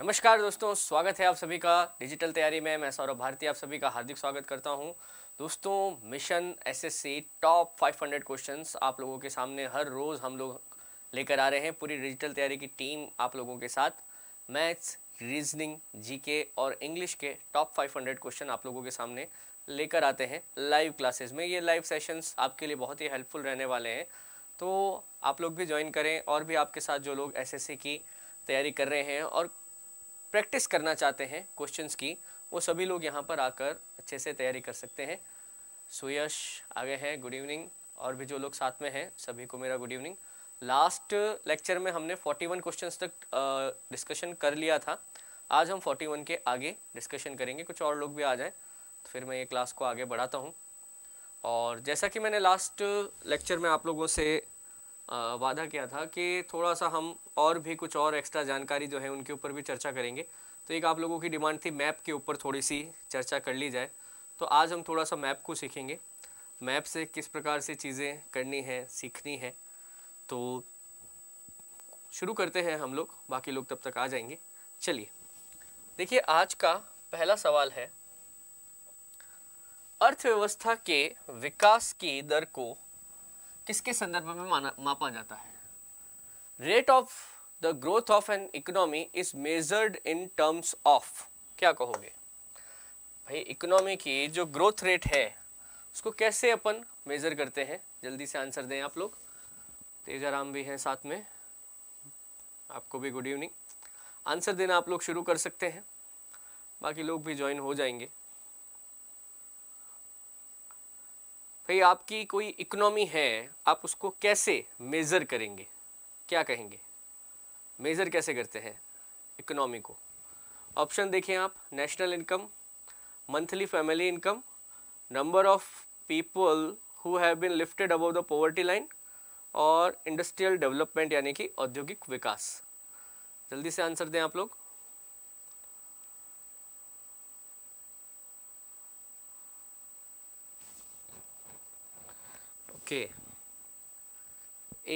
नमस्कार दोस्तों स्वागत है आप सभी का डिजिटल तैयारी में मैं सौरभ भारती आप सभी का हार्दिक स्वागत करता हूं दोस्तों मिशन एसएससी टॉप 500 क्वेश्चंस आप लोगों के सामने हर रोज़ हम लोग लेकर आ रहे हैं पूरी डिजिटल तैयारी की टीम आप लोगों के साथ मैथ्स रीजनिंग जीके और इंग्लिश के टॉप 500 क्वेश्चन आप लोगों के सामने लेकर आते हैं लाइव क्लासेस में ये लाइव सेशंस आपके लिए बहुत ही हेल्पफुल रहने वाले हैं तो आप लोग भी ज्वाइन करें और भी आपके साथ जो लोग एसएससी की तैयारी कर रहे हैं और प्रैक्टिस करना चाहते हैं क्वेश्चंस की वो सभी लोग यहाँ पर आकर अच्छे से तैयारी कर सकते हैं सुयश आ गए हैं गुड इवनिंग और भी जो लोग साथ में हैं सभी को मेरा गुड इवनिंग लास्ट लेक्चर में हमने 41 क्वेश्चन तक डिस्कशन कर लिया था आज हम 41 के आगे डिस्कशन करेंगे कुछ और लोग भी आ जाएँ तो फिर मैं ये क्लास को आगे बढ़ाता हूँ और जैसा कि मैंने लास्ट लेक्चर में आप लोगों से वादा किया था कि थोड़ा सा हम और भी कुछ और एक्स्ट्रा जानकारी जो है उनके ऊपर भी चर्चा करेंगे तो एक आप लोगों की डिमांड थी मैप के ऊपर थोड़ी सी चर्चा कर ली जाए तो आज हम थोड़ा सा मैप को सीखेंगे मैप से किस प्रकार से चीज़ें करनी है सीखनी है तो शुरू करते हैं हम लोग बाकी लोग तब तक आ जाएंगे चलिए देखिए आज का पहला सवाल है अर्थव्यवस्था के विकास की दर को किसके संदर्भ में माना मापा जाता है rate of the growth of an economy is measured in terms of क्या कहोगे भाई इकोनॉमी की जो ग्रोथ रेट है उसको कैसे अपन मेज़र करते हैं जल्दी से आंसर दें आप लोग तेजाराम भी हैं साथ में आपको भी गुड इवनिंग आंसर देना आप लोग शुरू कर सकते हैं बाकी लोग भी ज्वाइन हो जाएंगे भाई आपकी कोई इकोनॉमी है आप उसको कैसे मेज़र करेंगे क्या कहेंगे मेज़र कैसे करते हैं इकोनॉमी को ऑप्शन देखें आप national income monthly family income number of people who have been lifted above the poverty line और इंडस्ट्रियल डेवलपमेंट यानी कि औद्योगिक विकास जल्दी से आंसर दें आप लोग के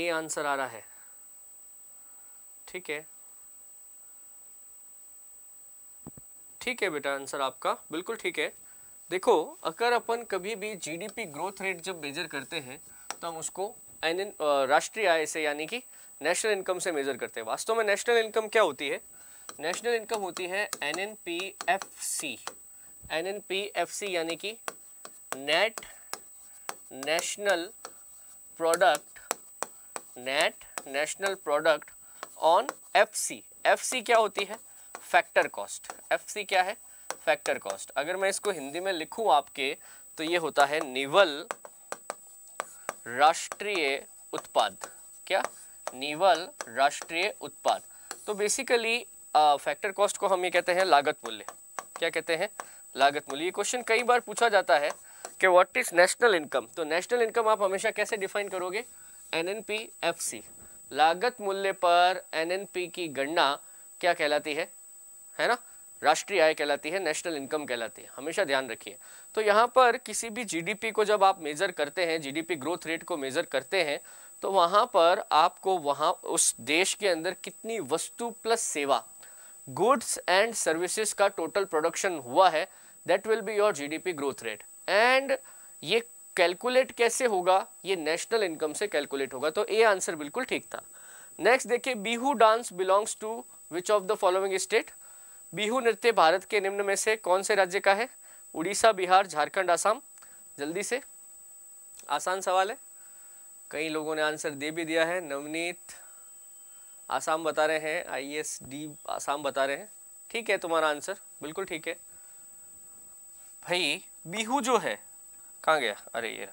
ए आंसर आ रहा है ठीक है ठीक है बेटा आंसर आपका बिल्कुल ठीक है देखो अगर अपन कभी भी जीडीपी ग्रोथ रेट जब मेजर करते हैं तो हम उसको एन राष्ट्रीय आय से यानी कि नेशनल इनकम से मेजर करते हैं वास्तव में नेशनल इनकम क्या होती है नेशनल इनकम होती है N N P F C N N P F C यानी कि net national product net national product on FC FC क्या होती है फैक्टर कॉस्ट FC क्या है फैक्टर कॉस्ट अगर मैं इसको हिंदी में लिखूं आपके तो ये होता है निवल राष्ट्रीय उत्पाद क्या निवल राष्ट्रीय उत्पाद तो बेसिकली फैक्टर कॉस्ट को हम ये कहते हैं लागत मूल्य क्या कहते हैं लागत मूल्य ये क्वेश्चन कई बार पूछा जाता है कि व्हाट इज़ नेशनल इनकम तो नेशनल इनकम आप हमेशा कैसे डिफाइन करोगे N N P F C लागत मूल्य पर एन एन पी की गणना क्या कहलाती है है ना राष्ट्रीय आय कहलाती है नेशनल इनकम कहलाती है हमेशा ध्यान रखिए तो यहाँ पर किसी भी जीडीपी को जब आप मेज़र करते हैं जीडीपी ग्रोथ रेट को मेज़र करते हैं तो वहाँ पर आपको वहाँ उस देश के अंदर कितनी वस्तु प्लस सेवा गुड्स एंड सर्विसेज का टोटल प्रोडक्शन हुआ है that will be your GDP growth rate and ये कैलकुलेट कैसे होगा ये नेशनल इनकम से कैलकुलेट होगा तो ए आंसर बिल्कुल ठीक था नेक्स्ट देखिए Bihu dance belongs to which of the following state Bihu नृत्य भारत के निम्न में से कौन से राज्य का है उड़ीसा बिहार झारखंड आसाम जल्दी से आसान सवाल है कई लोगों ने आंसर दे भी दिया है नवनीत आसाम बता रहे हैं आई एस डी आसाम बता रहे हैं ठीक है तुम्हारा आंसर बिल्कुल ठीक है भाई बीहू जो है कहाँ गया अरे ये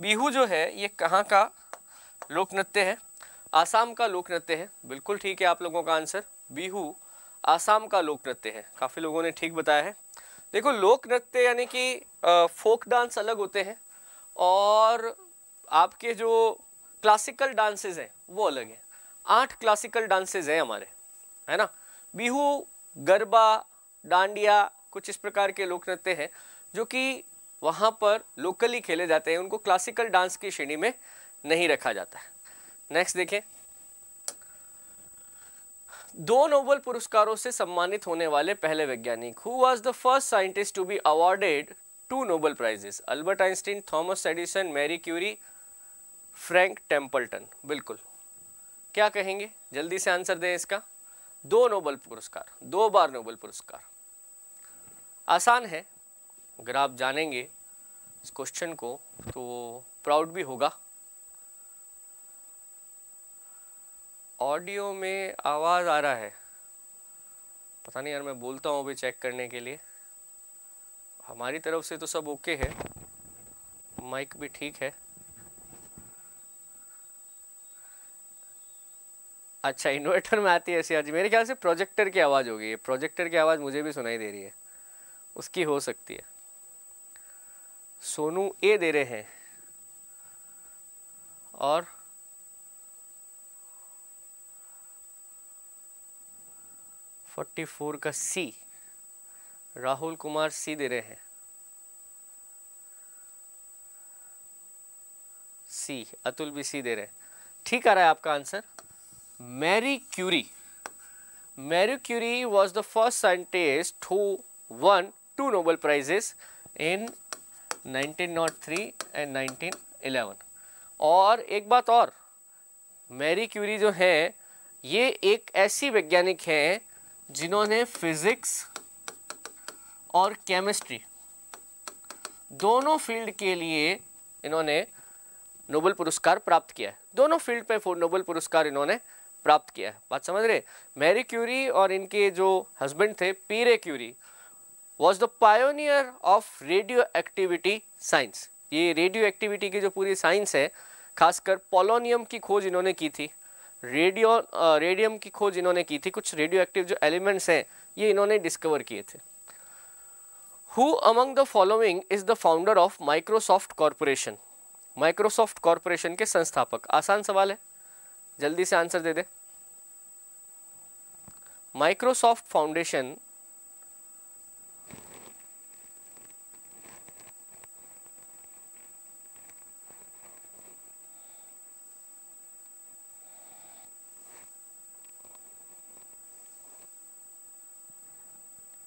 बीहू जो है ये कहाँ का लोक नृत्य है आसाम का लोक नृत्य है बिल्कुल ठीक है आप लोगों का आंसर बीहू आसाम का लोक नृत्य है काफ़ी लोगों ने ठीक बताया है देखो लोक नृत्य यानी कि फोक डांस अलग होते हैं और आपके जो क्लासिकल डांसेस हैं वो अलग हैं आठ क्लासिकल डांसेस हैं हमारे है ना बिहू गरबा डांडिया कुछ इस प्रकार के लोक नृत्य हैं जो कि वहाँ पर लोकली खेले जाते हैं उनको क्लासिकल डांस की श्रेणी में नहीं रखा जाता है नेक्स्ट देखें दो नोबल पुरस्कारों से सम्मानित होने वाले पहले वैज्ञानिक who was the first scientist to be awarded two Nobel prizes Albert Einstein Thomas Edison Marie Curie Frank Templeton बिल्कुल क्या कहेंगे जल्दी से आंसर दें इसका दो नोबल पुरस्कार दो बार नोबल पुरस्कार आसान है अगर आप जानेंगे इस क्वेश्चन को तो प्राउड भी होगा ऑडियो में आवाज़ आ रहा है पता नहीं यार मैं बोलता हूँ अभी चेक करने के लिए हमारी तरफ से तो सब ओके है माइक भी ठीक है अच्छा इन्वर्टर में आती है ऐसी आज मेरे ख्याल से प्रोजेक्टर की आवाज़ होगी प्रोजेक्टर की आवाज़ मुझे भी सुनाई दे रही है उसकी हो सकती है सोनू ए दे रहे हैं और फोर्टी फोर का सी राहुल कुमार सी दे रहे हैं सी अतुल भी सी दे रहे हैं ठीक आ रहा है आपका answer Marie Curie Marie Curie was the first scientist who won two Nobel Prizes in 1903 and 1911 और एक बात और मैरी क्यूरी जो है ये एक ऐसी वैज्ञानिक है जिन्होंने फिज़िक्स और केमिस्ट्री दोनों फील्ड के लिए इन्होंने नोबल पुरस्कार प्राप्त किया है दोनों फील्ड पे नोबल पुरस्कार इन्होंने प्राप्त किया है बात समझ रहे मैरी क्यूरी और इनके जो हस्बैंड थे Pierre Curie was the pioneer of radioactivity science ये रेडियो एक्टिविटी की जो पूरी साइंस है खासकर पोलोनियम की खोज इन्होंने की थी रेडियो रेडियम की खोज इन्होंने की थी कुछ रेडियो एक्टिव जो एलिमेंट्स हैं ये इन्होंने डिस्कवर किए थे who among the following is the founder of Microsoft corporation Microsoft corporation के संस्थापक आसान सवाल है जल्दी से आंसर दे दे माइक्रोसॉफ्ट फाउंडेशन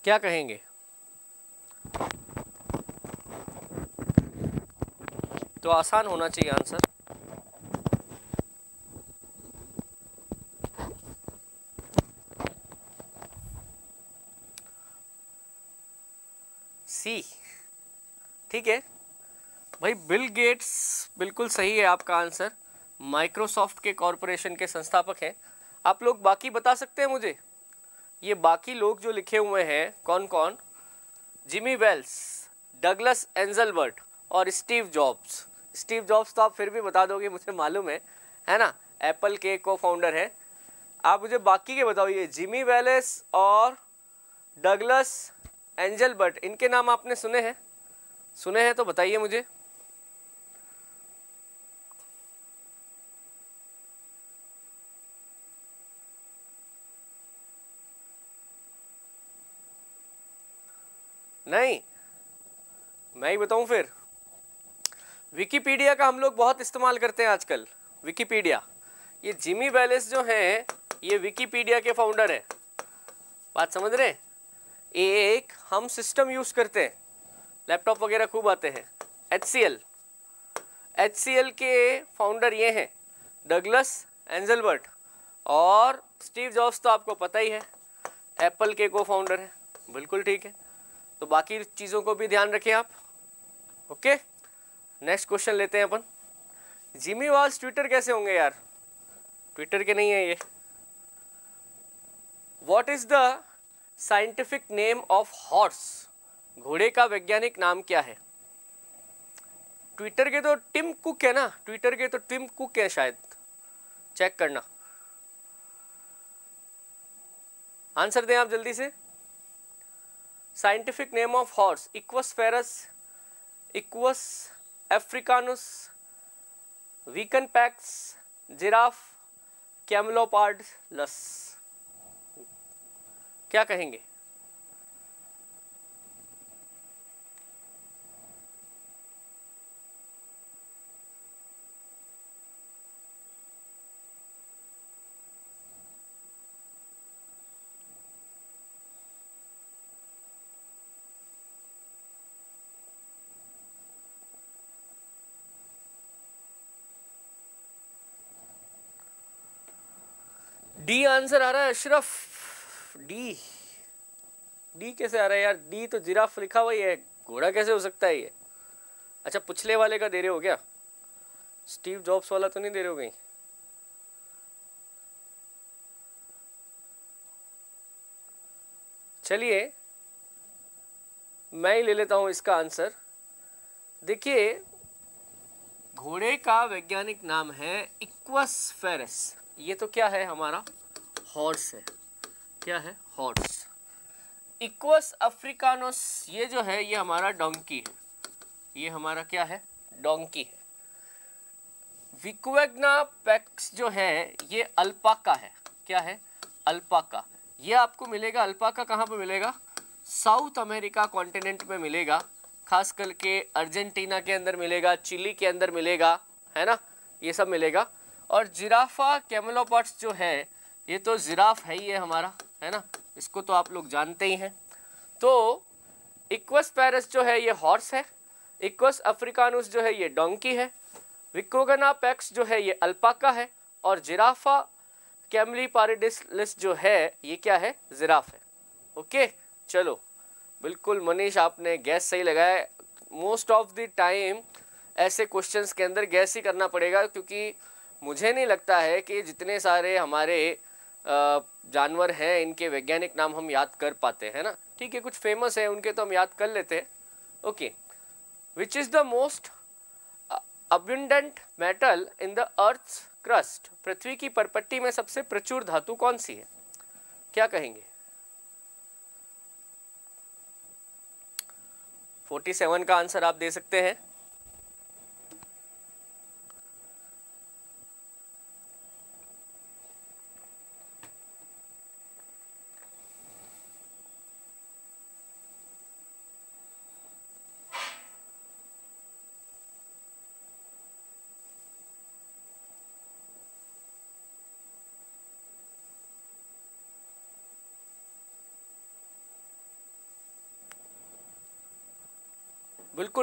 क्या कहेंगे तो आसान होना चाहिए आंसर सी ठीक है भाई बिल गेट्स बिल्कुल सही है आपका आंसर माइक्रोसॉफ्ट के कॉरपोरेशन के संस्थापक हैं आप लोग बाकी बता सकते हैं मुझे ये बाकी लोग जो लिखे हुए हैं कौन कौन जिमी वेल्स डगलस एंजलबर्ट और स्टीव जॉब्स स्टीव जॉब्स तो आप फिर भी बता दोगे मुझे मालूम है है ना एप्पल के को फाउंडर हैं आप मुझे बाकी के बताओ ये जिमी वेलेस और डगलस एंजलबर्ट इनके नाम आपने सुने हैं सुने हैं तो बताइए मुझे नहीं मैं ही बताऊं फिर विकीपीडिया का हम लोग बहुत इस्तेमाल करते हैं आजकल विकीपीडिया ये जिमी बैलेंस जो हैं ये विकीपीडिया के फाउंडर हैं बात समझ रहे हैं एक हम सिस्टम यूज़ करते हैं लैपटॉप वगैरह खूब आते हैं H C L H C L के फाउंडर ये हैं डगलस एंजलबर्ट और स्टीव जॉब्स तो आपको पता ही है एप्पल के को फाउंडर हैं बिल्कुल ठीक है तो बाकी चीज़ों को भी ध्यान रखें आप ओके नेक्स्ट क्वेश्चन लेते हैं अपन जिमी वॉल्स ट्विटर कैसे होंगे यार ट्विटर के नहीं है ये what is the scientific name of horse घोड़े का वैज्ञानिक नाम क्या है ट्विटर के तो टिम कुक है ना ट्विटर के तो टिम कुक है शायद चेक करना आंसर दें आप जल्दी से scientific name of horse Equus ferus Equus africanus वीकन पैक्स जिराफ कैमलोपार्ड लस क्या कहेंगे डी आंसर आ रहा है अशरफ डी डी कैसे आ रहा है यार डी तो जिराफ लिखा हुआ ही है घोड़ा कैसे हो सकता है ये अच्छा पिछले वाले का दे रहे हो क्या स्टीव जॉब्स वाला तो नहीं दे रहे हो कहीं चलिए मैं ही ले लेता हूं इसका आंसर देखिए घोड़े का वैज्ञानिक नाम है इक्वस फेरस ये तो क्या है हमारा हॉर्स है क्या है हॉर्स इक्वस अफ्रीकानोस ये जो है ये हमारा डोंकी है ये हमारा क्या है डोंकी है विक्वेग्ना पैक्स जो है ये अल्पाका है क्या है अल्पाका ये आपको मिलेगा अल्पाका कहाँ पे मिलेगा साउथ अमेरिका कॉन्टिनेंट में मिलेगा खास करके अर्जेंटीना के अंदर मिलेगा चिली के अंदर मिलेगा है ना ये सब मिलेगा और जिराफा कैमलोपट्स जो है ये तो जिराफ है ही है हमारा है ना इसको तो आप लोग जानते ही हैं तो इक्वस पैरस जो है ये हॉर्स है इक्वस अफ्रीकानुस जो है ये डोंकी है विकोगना पैक्स जो है ये अल्पाका है और जिराफा कैमली पारिडिस जो है ये क्या है जिराफ है ओके चलो बिल्कुल मनीष आपने गैस सही लगाया मोस्ट ऑफ द टाइम ऐसे क्वेश्चंस के अंदर गैस ही करना पड़ेगा क्योंकि मुझे नहीं लगता है कि जितने सारे हमारे जानवर हैं इनके वैज्ञानिक नाम हम याद कर पाते हैं ना ठीक है कुछ फेमस है उनके तो हम याद कर लेते हैं okay which is the most abundant metal in the earth crust पृथ्वी की परपट्टी में सबसे प्रचुर धातु कौन सी है क्या कहेंगे 47 का आंसर आप दे सकते हैं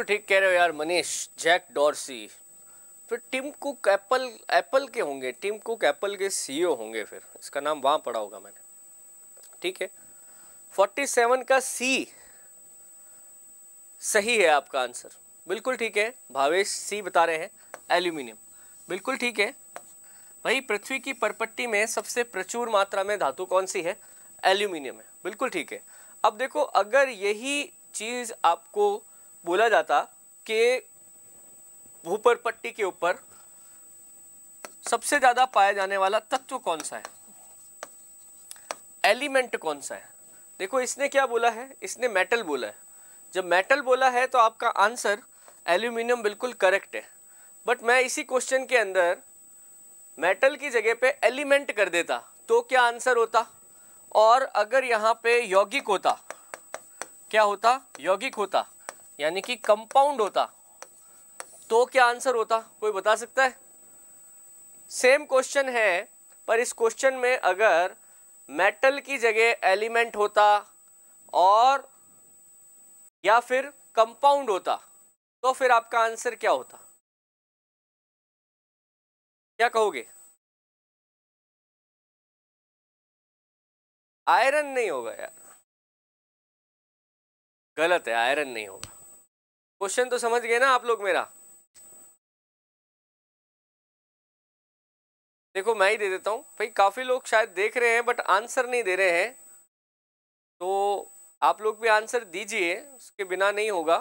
ठीक कह रहे हो यार मनीष जैक डॉर्सी फिर टिम कुक एप्पल एप्पल के होंगे टिम कुक एप्पल के सीईओ होंगे फिर इसका नाम वहाँ पड़ा होगा मैंने ठीक है फोर्टी सेवन का सी सही है आपका आंसर बिल्कुल ठीक है भावेश सी बता रहे हैं एल्यूमिनियम बिल्कुल ठीक है भाई पृथ्वी की परपट्टी में सबसे प्रचुर मात्रा में धातु कौन सी है एल्यूमिनियम है बिल्कुल ठीक है अब देखो अगर यही चीज़ आपको बोला जाता कि भूपर पट्टी के ऊपर सबसे ज़्यादा पाया जाने वाला तत्व कौन सा है एलिमेंट कौन सा है देखो इसने क्या बोला है इसने मेटल बोला है जब मेटल बोला है तो आपका आंसर एल्यूमिनियम बिल्कुल करेक्ट है बट मैं इसी क्वेश्चन के अंदर मेटल की जगह पे एलिमेंट कर देता तो क्या आंसर होता और अगर यहाँ पे यौगिक होता क्या होता यौगिक होता यानी कि कंपाउंड होता तो क्या आंसर होता कोई बता सकता है सेम क्वेश्चन है पर इस क्वेश्चन में अगर मेटल की जगह एलिमेंट होता और या फिर कंपाउंड होता तो फिर आपका आंसर क्या होता क्या कहोगे आयरन नहीं होगा यार गलत है आयरन नहीं होगा क्वेश्चन तो समझ गए ना आप लोग मेरा देखो मैं ही दे देता हूँ भाई काफ़ी लोग शायद देख रहे हैं बट आंसर नहीं दे रहे हैं तो आप लोग भी आंसर दीजिए उसके बिना नहीं होगा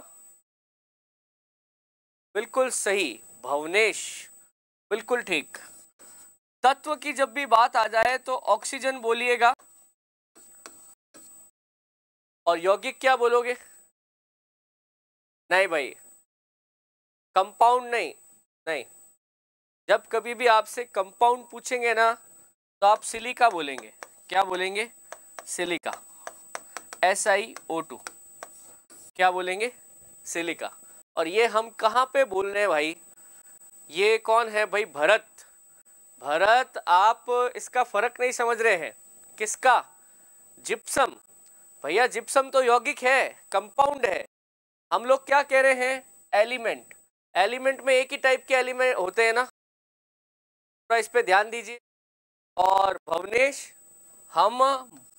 बिल्कुल सही भवनेश बिल्कुल ठीक तत्व की जब भी बात आ जाए तो ऑक्सीजन बोलिएगा और यौगिक क्या बोलोगे नहीं भाई कंपाउंड नहीं नहीं जब कभी भी आपसे कंपाउंड पूछेंगे ना तो आप सिलिका बोलेंगे क्या बोलेंगे silica S I O two क्या बोलेंगे सिलिका और ये हम कहाँ पे बोल रहे हैं भाई ये कौन है भाई भरत भरत आप इसका फर्क नहीं समझ रहे हैं किसका जिप्सम भैया जिप्सम तो यौगिक है कंपाउंड है हम लोग क्या कह रहे हैं एलिमेंट एलिमेंट में एक ही टाइप के एलिमेंट होते हैं ना तो इस पे ध्यान दीजिए और भवनेश हम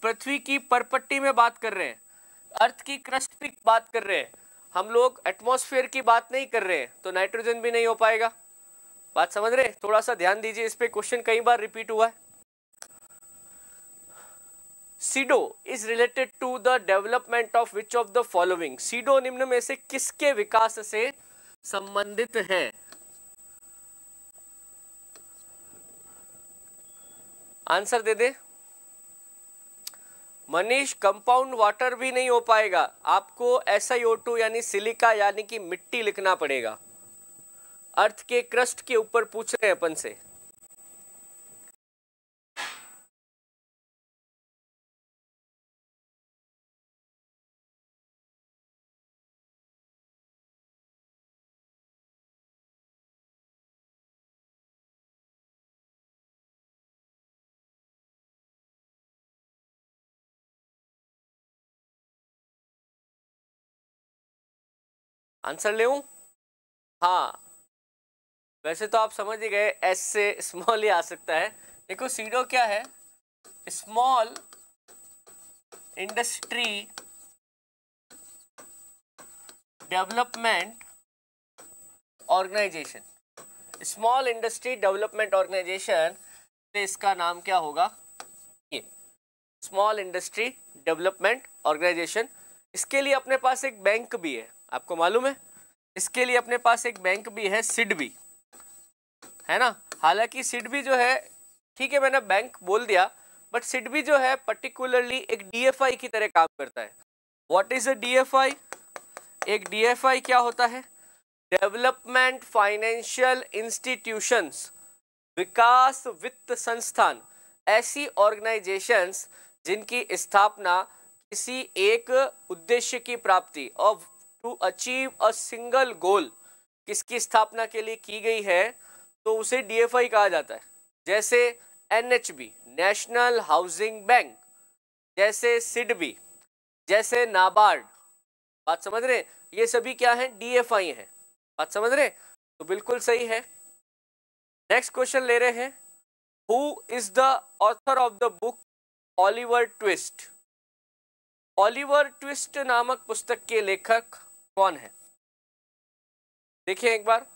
पृथ्वी की परपट्टी में बात कर रहे हैं अर्थ की क्रस्ट की बात कर रहे हैं हम लोग एटमॉस्फेयर की बात नहीं कर रहे हैं तो नाइट्रोजन भी नहीं हो पाएगा बात समझ रहे थोड़ा सा ध्यान दीजिए इस पर क्वेश्चन कई बार रिपीट हुआ है SIDO is related to the development of which of the following SIDO निम्न में से किसके विकास से संबंधित है आंसर दे दे मनीष कंपाउंड वाटर भी नहीं हो पाएगा आपको एस आई ओ टू यानी सिलिका यानी कि मिट्टी लिखना पड़ेगा अर्थ के क्रस्ट के ऊपर पूछ रहे हैं अपन से आंसर ले हाँ वैसे तो आप समझ ही गए एस से स्मॉल ही आ सकता है देखो सीडो क्या है small industry development organisation small industry development organisation से इसका नाम क्या होगा ये स्मॉल इंडस्ट्री डेवलपमेंट ऑर्गेनाइजेशन इसके लिए अपने पास एक बैंक भी है आपको मालूम है इसके लिए अपने पास एक बैंक भी है सिडबी है ना हालांकि सिडबी जो है ठीक है मैंने बैंक बोल दिया बट सिडबी जो है पर्टिकुलरली एक डीएफआई की तरह काम करता है व्हाट इज अ डीएफआई एक डीएफआई क्या होता है डेवलपमेंट फाइनेंशियल इंस्टीट्यूशंस विकास वित्त संस्थान ऐसी ऑर्गेनाइजेशंस जिनकी स्थापना किसी एक उद्देश्य की प्राप्ति और to achieve a single goal किसकी स्थापना के लिए की गई है तो उसे डीएफआई कहा जाता है जैसे एनएचबी नेशनल हाउसिंग बैंक जैसे सिडबी जैसे नाबार्ड बात समझ रहे हैं ये सभी क्या है डीएफआई है बात समझ रहे हैं तो बिल्कुल सही है नेक्स्ट क्वेश्चन ले रहे हैं who is the author of the book Oliver Twist Oliver Twist नामक पुस्तक के लेखक कौन है देखिए एक बार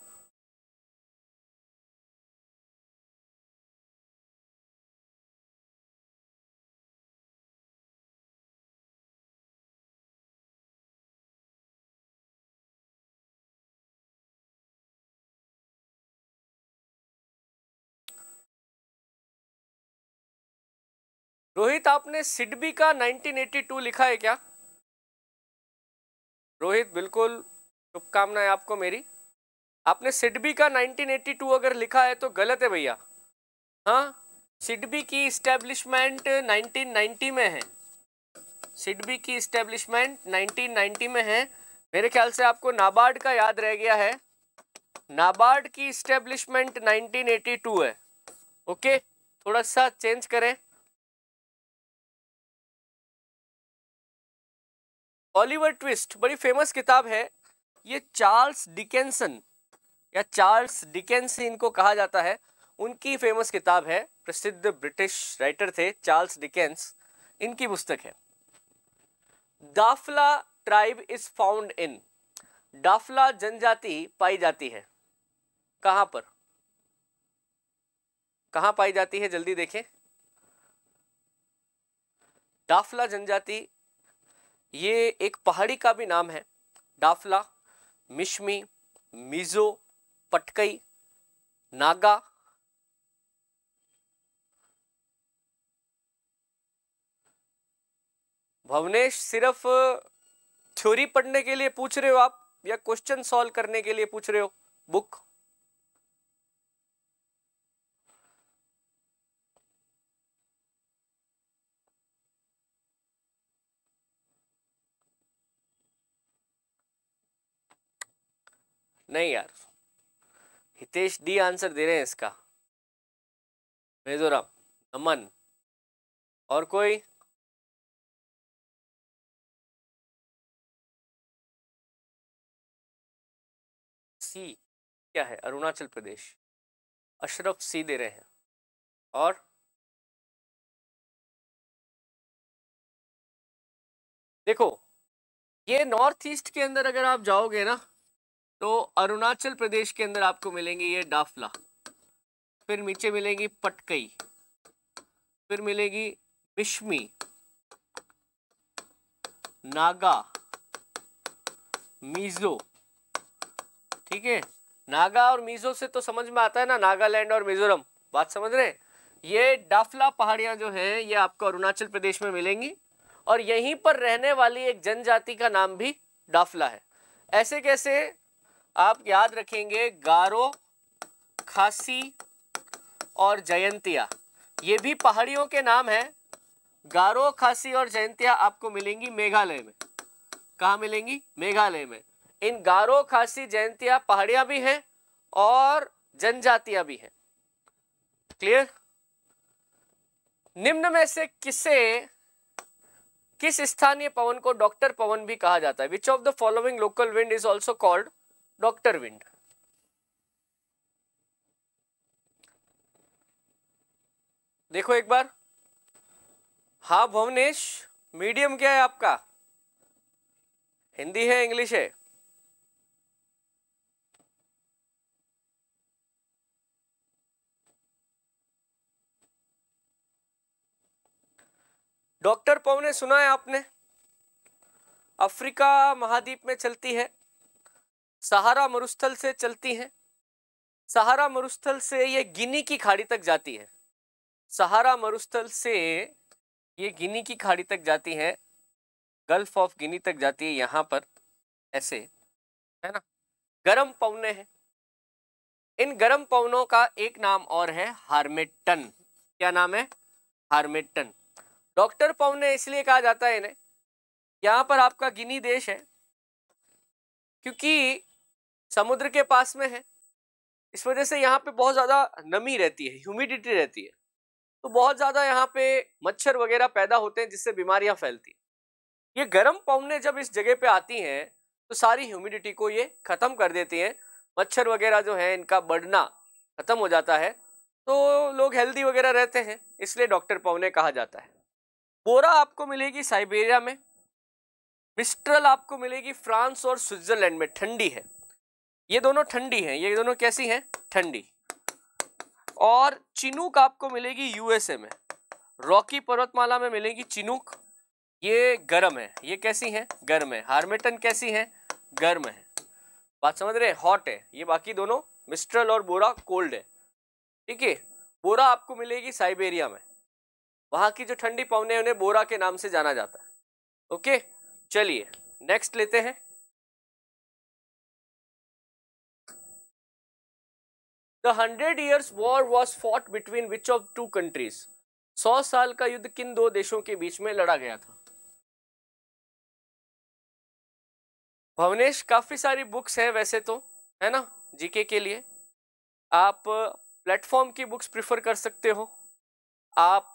रोहित आपने सिडबी का 1982 लिखा है क्या रोहित बिल्कुल शुभकामनाएं आपको मेरी आपने सिडबी का 1982 अगर लिखा है तो गलत है भैया हाँ सिडबी की इस्टेब्लिशमेंट 1990 में है सिडबी की इस्टेब्लिशमेंट 1990 में है मेरे ख्याल से आपको नाबार्ड का याद रह गया है नाबार्ड की इस्टेब्लिशमेंट 1982 है ओके थोड़ा सा चेंज करें ऑलिवर ट्विस्ट बड़ी फेमस किताब है ये चार्ल्स डिकेंसन या चार्ल्स डिकेंस इनको कहा जाता है उनकी फेमस किताब है प्रसिद्ध ब्रिटिश राइटर थे चार्ल्स डिकेंस इनकी पुस्तक है Dafla tribe is found in Dafla जनजाति पाई जाती है कहां पर कहां पाई जाती है जल्दी देखें डाफला जनजाति ये एक पहाड़ी का भी नाम है डाफला मिशमी मिज़ो पटकई नागा भवनेश सिर्फ थ्योरी पढ़ने के लिए पूछ रहे हो आप या क्वेश्चन सॉल्व करने के लिए पूछ रहे हो बुक नहीं यार हितेश डी आंसर दे रहे हैं इसका मेजोरम अमन और कोई सी क्या है अरुणाचल प्रदेश अशरफ सी दे रहे हैं और देखो ये नॉर्थ ईस्ट के अंदर अगर आप जाओगे ना तो अरुणाचल प्रदेश के अंदर आपको मिलेंगे ये डाफला फिर नीचे मिलेगी पटकई फिर मिलेगी मिश्मी नागा मीजो ठीक है नागा और मीजो से तो समझ में आता है ना नागालैंड और मिजोरम बात समझ रहे ये डाफला पहाड़ियां जो हैं ये आपको अरुणाचल प्रदेश में मिलेंगी और यहीं पर रहने वाली एक जनजाति का नाम भी डाफला है ऐसे कैसे आप याद रखेंगे गारो खासी और जयंतिया ये भी पहाड़ियों के नाम हैं गारो खासी और जयंतिया आपको मिलेंगी मेघालय में कहाँ मिलेंगी मेघालय में इन गारो खासी जयंतिया पहाड़ियाँ भी हैं और जनजातियाँ भी हैं क्लियर निम्न में से किसे किस स्थानीय पवन को डॉक्टर पवन भी कहा जाता है which of the following local wind is also called doctor wind देखो एक बार हा भुवनेश मीडियम क्या है आपका हिंदी है इंग्लिश है डॉक्टर पवने सुना है आपने अफ्रीका महाद्वीप में चलती है सहारा मरुस्थल से चलती हैं सहारा मरुस्थल से ये गिनी की खाड़ी तक जाती है सहारा मरुस्थल से ये गिनी की खाड़ी तक जाती है गल्फ ऑफ गिनी तक जाती है यहाँ पर ऐसे है ना गर्म पवने हैं इन गर्म पवनों का एक नाम और है हार्मेटन क्या नाम है हार्मेटन डॉक्टर पवने इसलिए कहा जाता है इन्हें यहाँ पर आपका गिनी देश है क्योंकि समुद्र के पास में है इस वजह से यहाँ पे बहुत ज़्यादा नमी रहती है ह्यूमिडिटी रहती है तो बहुत ज़्यादा यहाँ पे मच्छर वगैरह पैदा होते हैं जिससे बीमारियाँ फैलती ये गर्म पवने जब इस जगह पे आती हैं तो सारी ह्यूमिडिटी को ये ख़त्म कर देती हैं मच्छर वगैरह जो है इनका बढ़ना ख़त्म हो जाता है तो लोग हेल्दी वगैरह रहते हैं इसलिए डॉक्टर पवने कहा जाता है बोरा आपको मिलेगी साइबेरिया में मिस्ट्रल आपको मिलेगी फ्रांस और स्विट्ज़रलैंड में ठंडी है ये दोनों ठंडी हैं ये दोनों कैसी हैं ठंडी और चिनूक आपको मिलेगी यूएसए में रॉकी पर्वतमाला में मिलेगी चिनूक ये गर्म है ये कैसी हैं गर्म है हार्मेटन कैसी हैं गर्म है बात समझ रहे हैं हॉट है ये बाकी दोनों मिस्ट्रल और बोरा कोल्ड है ठीक है बोरा आपको मिलेगी साइबेरिया में वहाँ की जो ठंडी पवने उन्हें बोरा के नाम से जाना जाता है ओके चलिए नेक्स्ट लेते हैं the hundred years war was fought between which of two countries सौ साल का युद्ध किन दो देशों के बीच में लड़ा गया था भवनेश काफ़ी सारी बुक्स हैं वैसे तो है ना जीके के लिए आप प्लेटफॉर्म की बुक्स प्रिफर कर सकते हो आप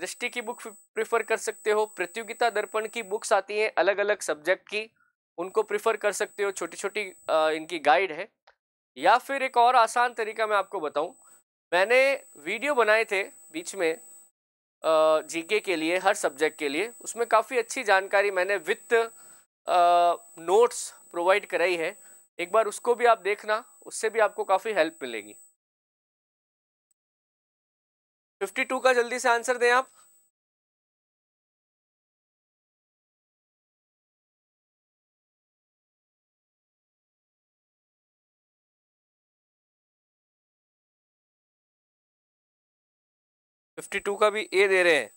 दृष्टि की बुक प्रिफर कर सकते हो प्रतियोगिता दर्पण की बुक्स आती हैं अलग अलग सब्जेक्ट की उनको प्रिफर कर सकते हो छोटी छोटी इनकी गाइड है या फिर एक और आसान तरीका मैं आपको बताऊं मैंने वीडियो बनाए थे बीच में जीके के लिए हर सब्जेक्ट के लिए उसमें काफ़ी अच्छी जानकारी मैंने विथ नोट्स प्रोवाइड कराई है एक बार उसको भी आप देखना उससे भी आपको काफ़ी हेल्प मिलेगी 52 का जल्दी से आंसर दें आप फिफ्टी टू का भी ए दे रहे हैं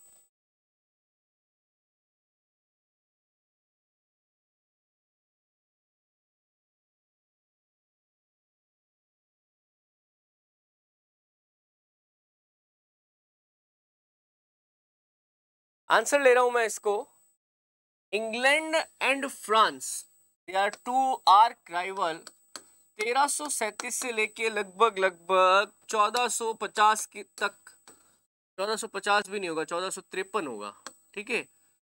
आंसर ले रहा हूं मैं इसको England and France they are two are rival तेरह से लेके लगभग लगभग 1450 की तक 1450 भी नहीं होगा चौदह होगा ठीक है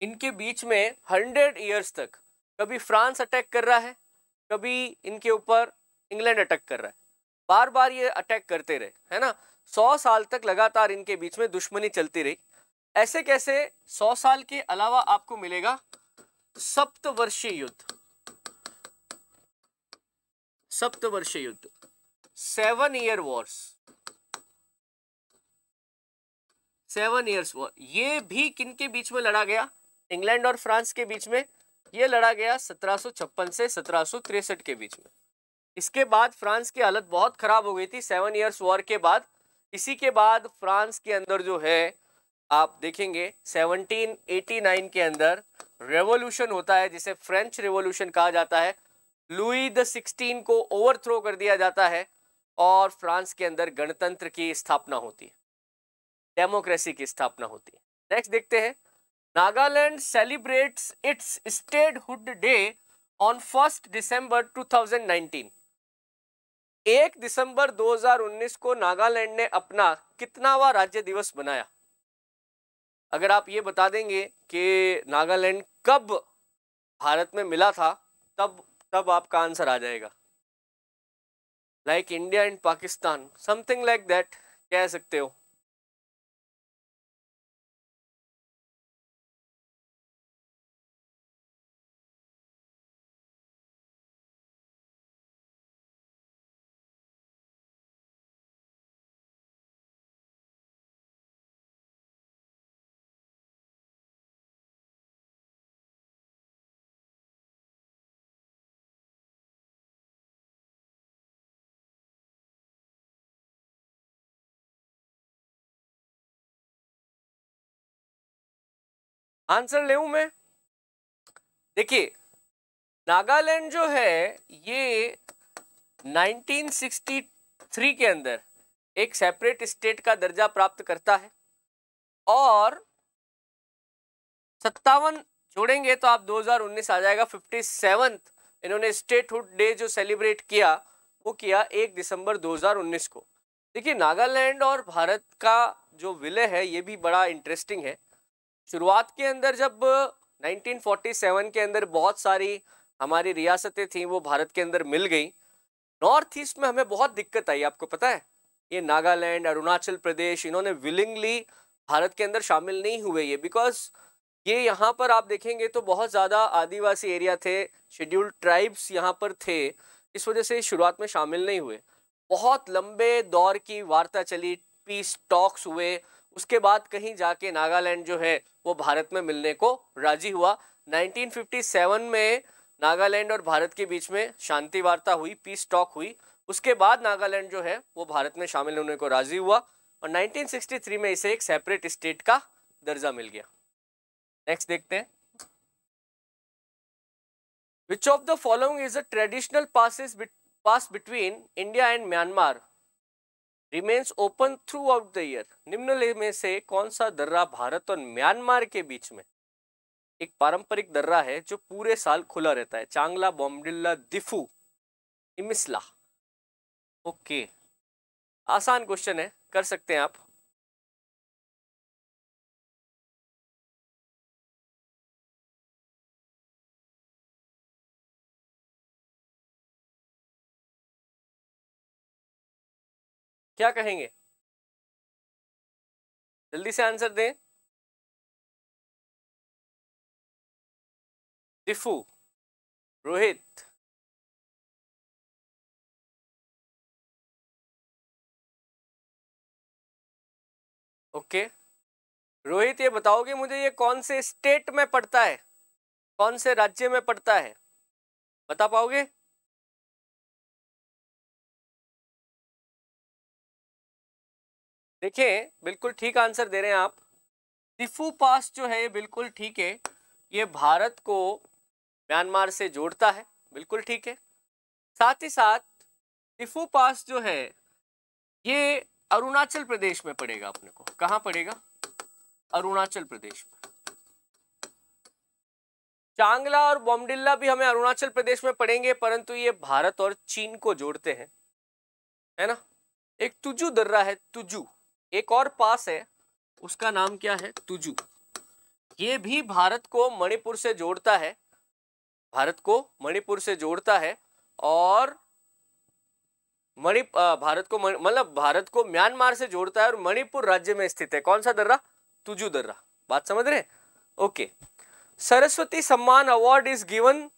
इनके बीच में हंड्रेड ईयर्स तक कभी फ्रांस अटैक कर रहा है कभी इनके ऊपर इंग्लैंड अटैक कर रहा है बार बार ये अटैक करते रहे है ना सौ साल तक लगातार इनके बीच में दुश्मनी चलती रही ऐसे कैसे सौ साल के अलावा आपको मिलेगा सप्तवर्षीय युद्ध सप्तवर्षीय युद्ध seven year wars seven years war ये भी किन के बीच में लड़ा गया इंग्लैंड और फ्रांस के बीच में ये लड़ा गया सत्रह से सत्रह के बीच में इसके बाद फ्रांस की हालत बहुत खराब हो गई थी सेवन ईयर्स वॉर के बाद इसी के बाद फ्रांस के अंदर जो है आप देखेंगे 1789 के अंदर रेवोल्यूशन होता है जिसे फ्रेंच रेवोल्यूशन कहा जाता है लुई द सिक्सटीन को ओवरथ्रो कर दिया जाता है और फ्रांस के अंदर गणतंत्र की स्थापना होती है डेमोक्रेसी की स्थापना होती है नेक्स्ट देखते हैं Nagaland celebrates its statehood day on first December 2019 एक दिसंबर 2019 को नागालैंड ने अपना कितनावा राज्य दिवस बनाया अगर आप ये बता देंगे कि नागालैंड कब भारत में मिला था तब तब आपका आंसर आ जाएगा like India and Pakistan something like that कह सकते हो आंसर ले मैं देखिए नागालैंड जो है ये 1963 के अंदर एक सेपरेट स्टेट का दर्जा प्राप्त करता है और सत्तावन जोड़ेंगे तो आप 2019 आ जाएगा फिफ्टी सेवन्थ इन्होंने स्टेटहुड डे जो सेलिब्रेट किया वो किया एक दिसंबर 2019 को देखिए नागालैंड और भारत का जो विलय है ये भी बड़ा इंटरेस्टिंग है शुरुआत के अंदर जब 1947 के अंदर बहुत सारी हमारी रियासतें थी वो भारत के अंदर मिल गई नॉर्थ ईस्ट में हमें बहुत दिक्कत आई आपको पता है ये नागालैंड अरुणाचल प्रदेश इन्होंने विलिंगली भारत के अंदर शामिल नहीं हुए ये बिकॉज ये यहाँ पर आप देखेंगे तो बहुत ज़्यादा आदिवासी एरिया थे शेड्यूल्ड ट्राइब्स यहाँ पर थे इस वजह से शुरुआत में शामिल नहीं हुए बहुत लंबे दौर की वार्ता चली पीस टॉक्स हुए उसके बाद कहीं जाके नागालैंड जो है वो भारत में मिलने को राजी हुआ 1957 में नागालैंड और भारत के बीच में शांति वार्ता हुई पीस टॉक हुई उसके बाद नागालैंड जो है वो भारत में शामिल होने को राजी हुआ और 1963 में इसे एक सेपरेट स्टेट का दर्जा मिल गया नेक्स्ट देखते हैं which of the following is a traditional passes pass between India and Myanmar remains open throughout the year निम्नलिखित में से कौन सा दर्रा भारत और म्यांमार के बीच में एक पारंपरिक दर्रा है जो पूरे साल खुला रहता है चांगला बॉम्बिल्ला दिफू इमिसला ओके आसान क्वेश्चन है कर सकते हैं आप क्या कहेंगे जल्दी से आंसर दें दिफू रोहित ओके रोहित ये बताओगे मुझे ये कौन से स्टेट में पड़ता है कौन से राज्य में पड़ता है बता पाओगे देखिए बिल्कुल ठीक आंसर दे रहे हैं आप तिफू पास जो है ये बिल्कुल ठीक है ये भारत को म्यांमार से जोड़ता है बिल्कुल ठीक है साथ ही साथ तिफू पास जो है ये अरुणाचल प्रदेश में पड़ेगा अपने को कहाँ पड़ेगा अरुणाचल प्रदेश में चांगला और बॉमडिल्ला भी हमें अरुणाचल प्रदेश में पड़ेंगे परंतु ये भारत और चीन को जोड़ते हैं है ना एक तुजू दर्रा है तुजू एक और पास है उसका नाम क्या है तुजू ये भी भारत को मणिपुर से जोड़ता है भारत को मणिपुर से जोड़ता है और मणि भारत को मतलब भारत को म्यांमार से जोड़ता है और मणिपुर राज्य में स्थित है कौन सा दर्रा तुजू दर्रा बात समझ रहे okay Saraswati Samman award is given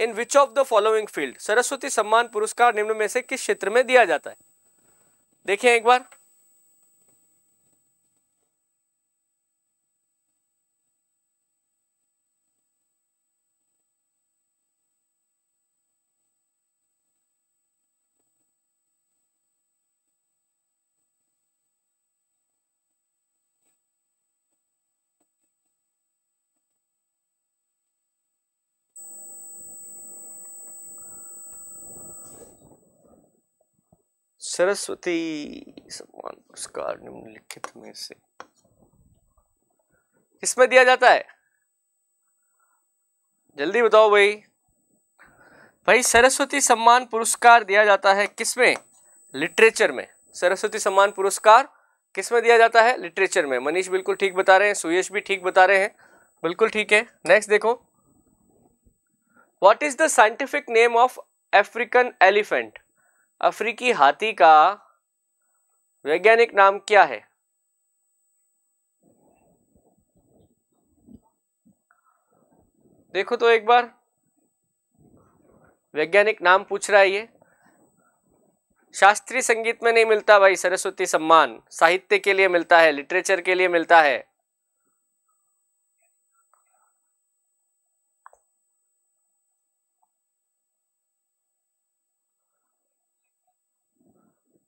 in which of the following field Saraswati Samman पुरस्कार निम्न में से किस क्षेत्र में दिया जाता है देखें एक बार सरस्वती सम्मान पुरस्कार निम्नलिखित में से किसमें दिया जाता है जल्दी बताओ भाई भाई सरस्वती सम्मान पुरस्कार दिया जाता है किसमें लिटरेचर में सरस्वती सम्मान पुरस्कार किसमें दिया जाता है लिटरेचर में मनीष बिल्कुल ठीक बता रहे हैं सुयश भी ठीक बता रहे हैं बिल्कुल ठीक है नेक्स्ट देखो what is the scientific name of African elephant अफ्रीकी हाथी का वैज्ञानिक नाम क्या है देखो तो एक बार वैज्ञानिक नाम पूछ रहा है ये शास्त्रीय संगीत में नहीं मिलता भाई सरस्वती सम्मान साहित्य के लिए मिलता है लिटरेचर के लिए मिलता है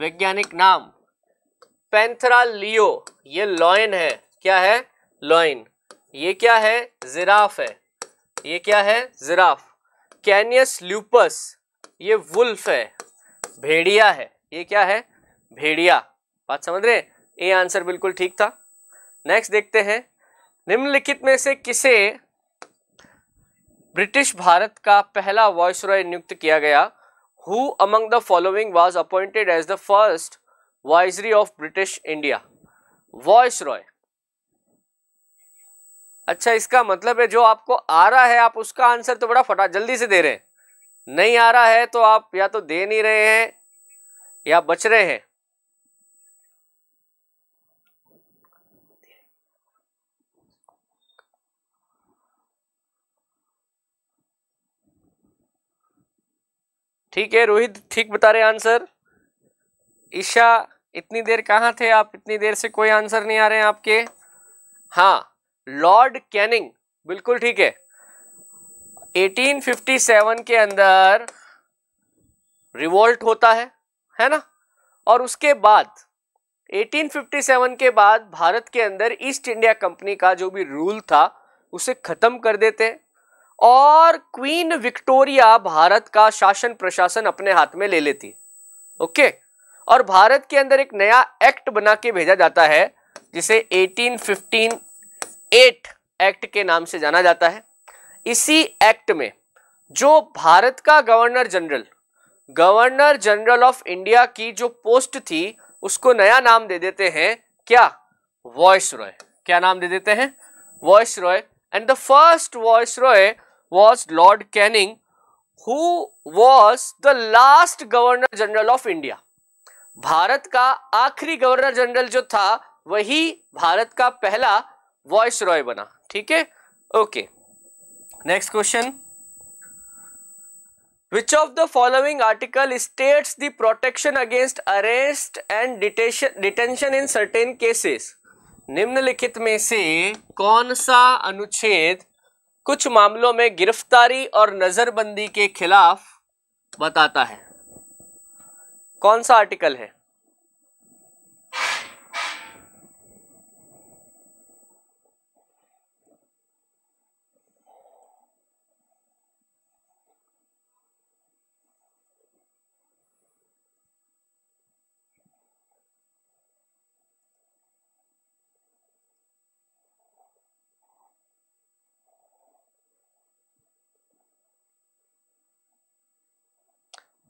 वैज्ञानिक नाम पेंथरा लियो ये लॉयन है क्या है लॉयन ये क्या है जिराफ है ये क्या है जिराफ कैनियस ल्यूपस ये वुल्फ है भेड़िया है ये क्या है भेड़िया बात समझ रहे ये आंसर बिल्कुल ठीक था नेक्स्ट देखते हैं निम्नलिखित में से किसे ब्रिटिश भारत का पहला वॉयसराय नियुक्त किया गया who among the following was appointed as the first viceroy of British India? Viceroy. अच्छा इसका मतलब है जो आपको आ रहा है आप उसका आंसर तो बड़ा फटा जल्दी से दे रहे हैं नहीं आ रहा है तो आप या तो दे नहीं रहे हैं या बच रहे हैं ठीक है रोहित ठीक बता रहे आंसर ईशा इतनी देर कहाँ थे आप इतनी देर से कोई आंसर नहीं आ रहे हैं आपके हाँ लॉर्ड कैनिंग बिल्कुल ठीक है 1857 के अंदर रिवोल्ट होता है है ना और उसके बाद 1857 के बाद भारत के अंदर ईस्ट इंडिया कंपनी का जो भी रूल था उसे ख़त्म कर देते हैं और क्वीन विक्टोरिया भारत का शासन प्रशासन अपने हाथ में ले लेती ओके और भारत के अंदर एक नया एक्ट बना के भेजा जाता है जिसे 1815 एट एक्ट के नाम से जाना जाता है इसी एक्ट में जो भारत का governor general governor general of India की जो पोस्ट थी उसको नया नाम दे देते हैं क्या वॉयस रॉय क्या नाम दे देते हैं viceroy and the first viceroy was Lord Canning who was the last governor general of India भारत का आखिरी गवर्नर जनरल जो था वही भारत का पहला वॉइस रॉय बना ठीक है okay next question which of the following article state the protection against arrest and detention detention in certain cases निम्नलिखित में से कौन सा अनुच्छेद कुछ मामलों में गिरफ्तारी और नजरबंदी के खिलाफ बताता है कौन सा आर्टिकल है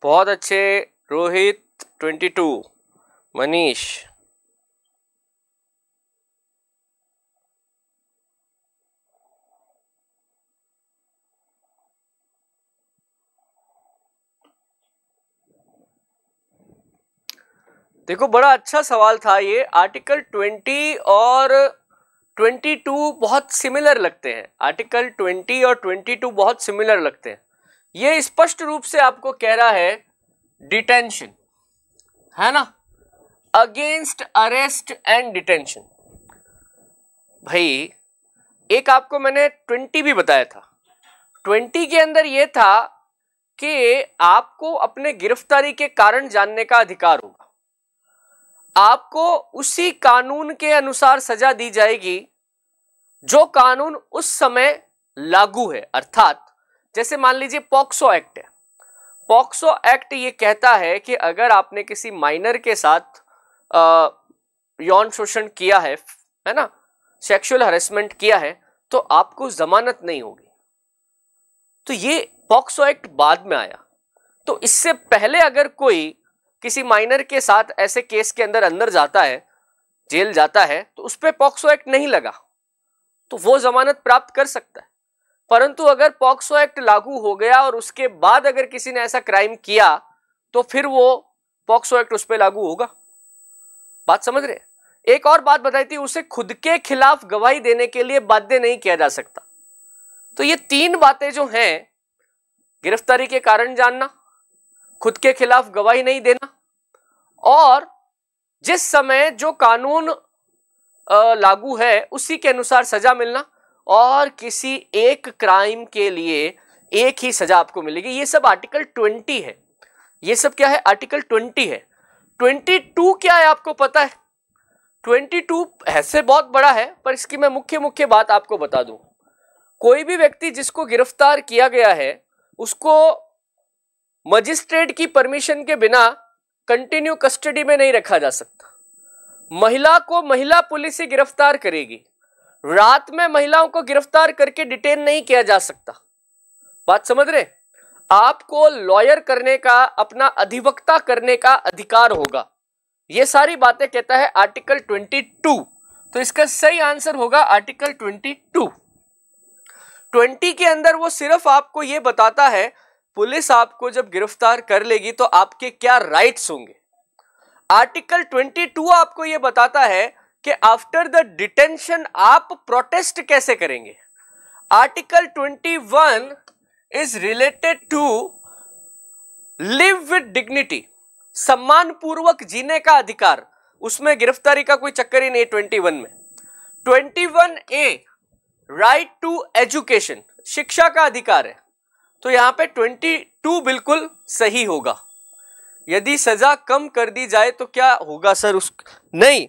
बहुत अच्छे रोहित ट्वेंटी टू मनीष देखो बड़ा अच्छा सवाल था ये आर्टिकल 20 और 22 बहुत सिमिलर लगते हैं आर्टिकल 20 और 22 बहुत सिमिलर लगते हैं ये स्पष्ट रूप से आपको कह रहा है डिटेंशन है ना अगेंस्ट अरेस्ट एंड डिटेंशन भाई एक आपको मैंने ट्वेंटी भी बताया था ट्वेंटी के अंदर यह था कि आपको अपने गिरफ्तारी के कारण जानने का अधिकार होगा आपको उसी कानून के अनुसार सजा दी जाएगी जो कानून उस समय लागू है अर्थात जैसे मान लीजिए पॉक्सो एक्ट है पॉक्सो एक्ट ये कहता है कि अगर आपने किसी माइनर के साथ यौन शोषण किया है है ना सेक्सुअल हरेसमेंट किया है तो आपको जमानत नहीं होगी तो ये पॉक्सो एक्ट बाद में आया तो इससे पहले अगर कोई किसी माइनर के साथ ऐसे केस के अंदर अंदर जाता है जेल जाता है तो उस पर पॉक्सो एक्ट नहीं लगा तो वो जमानत प्राप्त कर सकता है परंतु अगर पॉक्सो एक्ट लागू हो गया और उसके बाद अगर किसी ने ऐसा क्राइम किया तो फिर वो पॉक्सो एक्ट उस पर लागू होगा बात समझ रहे एक और बात बताई थी उसे खुद के खिलाफ गवाही देने के लिए बाध्य नहीं किया जा सकता तो ये तीन बातें जो हैं गिरफ्तारी के कारण जानना खुद के खिलाफ गवाही नहीं देना और जिस समय जो कानून लागू है उसी के अनुसार सजा मिलना और किसी एक क्राइम के लिए एक ही सजा आपको मिलेगी ये सब आर्टिकल ट्वेंटी है ये सब क्या है आर्टिकल ट्वेंटी है ट्वेंटी टू क्या है आपको पता है ट्वेंटी टू ऐसे बहुत बड़ा है पर इसकी मैं मुख्य मुख्य बात आपको बता दूं कोई भी व्यक्ति जिसको गिरफ्तार किया गया है उसको मजिस्ट्रेट की परमिशन के बिना कंटिन्यू कस्टडी में नहीं रखा जा सकता महिला को महिला पुलिस ही गिरफ्तार करेगी रात में महिलाओं को गिरफ्तार करके डिटेन नहीं किया जा सकता बात समझ रहे आपको लॉयर करने का अपना अधिवक्ता करने का अधिकार होगा यह सारी बातें कहता है आर्टिकल 22 तो इसका सही आंसर होगा आर्टिकल 22 20 के अंदर वो सिर्फ आपको यह बताता है पुलिस आपको जब गिरफ्तार कर लेगी तो आपके क्या राइट्स होंगे आर्टिकल 22 आपको यह बताता है कि आफ्टर द डिटेंशन आप प्रोटेस्ट कैसे करेंगे article 21 is related to live with dignity सम्मान पूर्वक जीने का अधिकार उसमें गिरफ्तारी का कोई चक्कर ही नहीं ट्वेंटी वन में twenty one A right to education शिक्षा का अधिकार है तो यहां पे ट्वेंटी टू बिल्कुल सही होगा यदि सजा कम कर दी जाए तो क्या होगा सर उस नहीं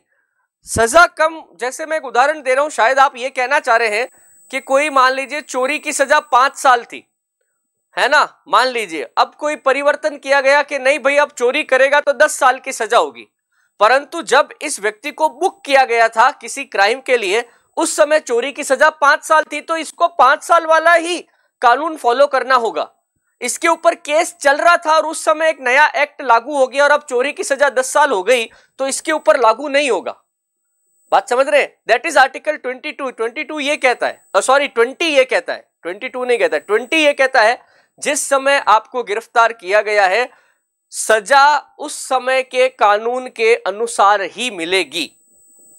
सजा कम जैसे मैं एक उदाहरण दे रहा हूं शायद आप ये कहना चाह रहे हैं कि कोई मान लीजिए चोरी की सजा पांच साल थी है ना मान लीजिए अब कोई परिवर्तन किया गया कि नहीं भाई अब चोरी करेगा तो दस साल की सजा होगी परंतु जब इस व्यक्ति को बुक किया गया था किसी क्राइम के लिए उस समय चोरी की सजा पांच साल थी तो इसको पांच साल वाला ही कानून फॉलो करना होगा इसके ऊपर केस चल रहा था और उस समय एक नया एक्ट लागू हो गया और अब चोरी की सजा दस साल हो गई तो इसके ऊपर लागू नहीं होगा बात समझ रहे हैं दैट इज आर्टिकल 22 22 ये कहता है सॉरी oh, 20 ये कहता है 22 नहीं कहता है 20 ये कहता है जिस समय आपको गिरफ्तार किया गया है सजा उस समय के कानून के अनुसार ही मिलेगी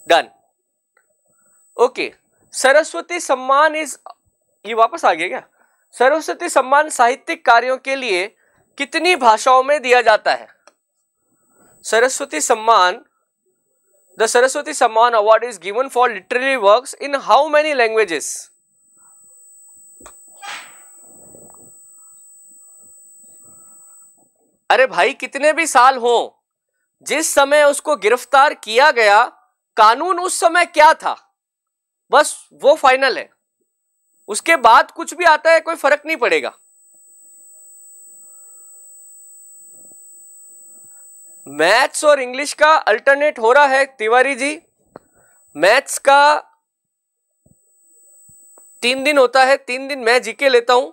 डन ओके सरस्वती सम्मान इज ये वापस आ गया क्या सरस्वती सम्मान साहित्यिक कार्यों के लिए कितनी भाषाओं में दिया जाता है सरस्वती सम्मान the Saraswati Samman award is given for literary works in how many languages अरे भाई कितने भी साल हो जिस समय उसको गिरफ्तार किया गया कानून उस समय क्या था बस वो फाइनल है उसके बाद कुछ भी आता है कोई फर्क नहीं पड़ेगा मैथ्स और इंग्लिश का अल्टरनेट हो रहा है तिवारी जी मैथ्स का तीन दिन होता है तीन दिन मैं जीके लेता हूं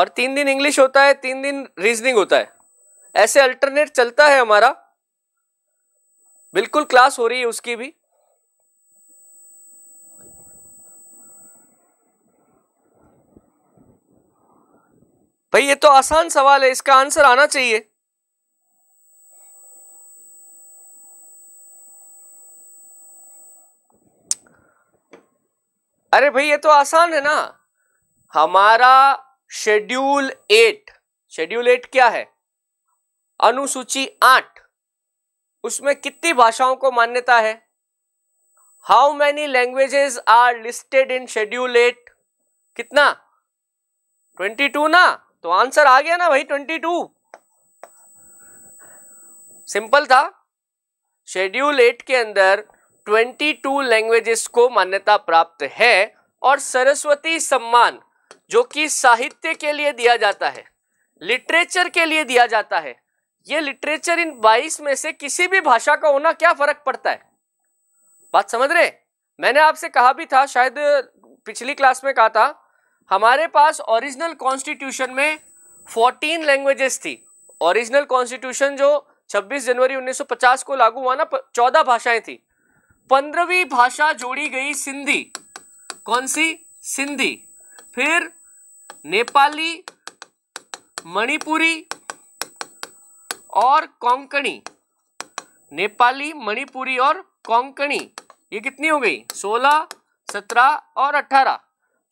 और तीन दिन इंग्लिश होता है तीन दिन रीजनिंग होता है ऐसे अल्टरनेट चलता है हमारा बिल्कुल क्लास हो रही है उसकी भी भाई ये तो आसान सवाल है इसका आंसर आना चाहिए अरे भाई ये तो आसान है ना हमारा शेड्यूल एट शेड्यूल एट क्या है अनुसूची आठ उसमें कितनी भाषाओं को मान्यता है how many languages are listed in schedule eight कितना ट्वेंटी टू ना तो आंसर आ गया ना भाई ट्वेंटी टू सिंपल था शेड्यूल एट के अंदर 22 लैंग्वेजेस को मान्यता प्राप्त है और सरस्वती सम्मान जो कि साहित्य के लिए दिया जाता है लिटरेचर के लिए दिया जाता है ये लिटरेचर इन 22 में से किसी भी भाषा का होना क्या फर्क पड़ता है बात समझ रहे मैंने आपसे कहा भी था शायद पिछली क्लास में कहा था हमारे पास ओरिजिनल कॉन्स्टिट्यूशन में फोर्टीन लैंग्वेजेस थी ओरिजिनल कॉन्स्टिट्यूशन जो 26 जनवरी 1950 को लागू हुआ ना 14 भाषाएं थी पंद्रहवीं भाषा जोड़ी गई सिंधी कौन सी सिंधी फिर नेपाली मणिपुरी और कोंकणी नेपाली मणिपुरी और कोंकणी ये कितनी हो गई सोलह सत्रह और अठारह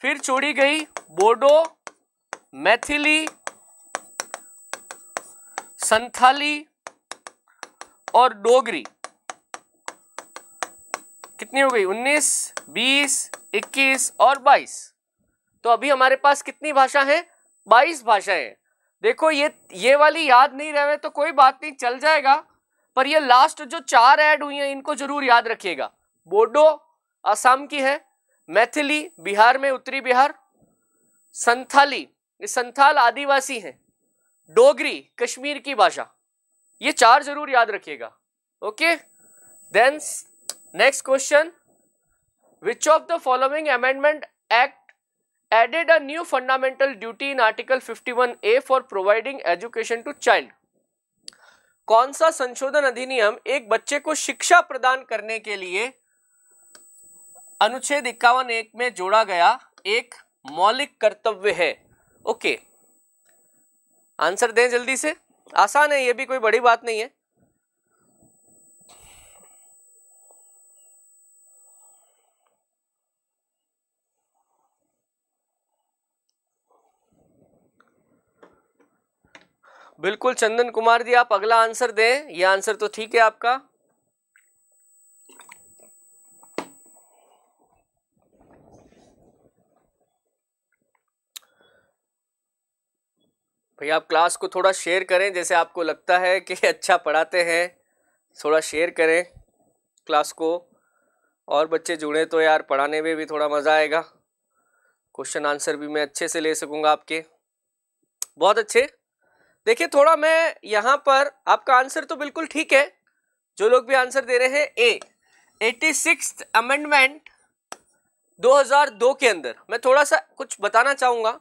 फिर छोड़ी गई बोडो मैथिली संथाली और डोगरी कितनी हो गई 19, 20, 21 और 22। तो अभी हमारे पास कितनी भाषा है 22 भाषाएं देखो ये ये वाली याद नहीं रहे तो कोई बात नहीं चल जाएगा पर ये लास्ट जो चार ऐड हुई हैं इनको जरूर याद रखिएगा बोडो असम की है मैथिली बिहार में उत्तरी बिहार संथाली ये संथाल आदिवासी हैं डोगरी कश्मीर की भाषा ये चार जरूर याद रखिएगा okay then next question which of the following amendment act added a new fundamental duty in article 51 A for providing education to child कौन सा संशोधन अधिनियम एक बच्चे को शिक्षा प्रदान करने के लिए अनुच्छेद इक्यावन एक में जोड़ा गया एक मौलिक कर्तव्य है ओके आंसर दें जल्दी से आसान है ये भी कोई बड़ी बात नहीं है बिल्कुल चंदन कुमार जी आप अगला आंसर दें यह आंसर तो ठीक है आपका भैया आप क्लास को थोड़ा शेयर करें जैसे आपको लगता है कि अच्छा पढ़ाते हैं थोड़ा शेयर करें क्लास को और बच्चे जुड़े तो यार पढ़ाने में भी थोड़ा मज़ा आएगा क्वेश्चन आंसर भी मैं अच्छे से ले सकूँगा आपके बहुत अच्छे देखिए थोड़ा मैं यहाँ पर आपका आंसर तो बिल्कुल ठीक है जो लोग भी आंसर दे रहे हैं ए एटी सिक्स अमेंडमेंट 2002 के अंदर मैं थोड़ा सा कुछ बताना चाहूँगा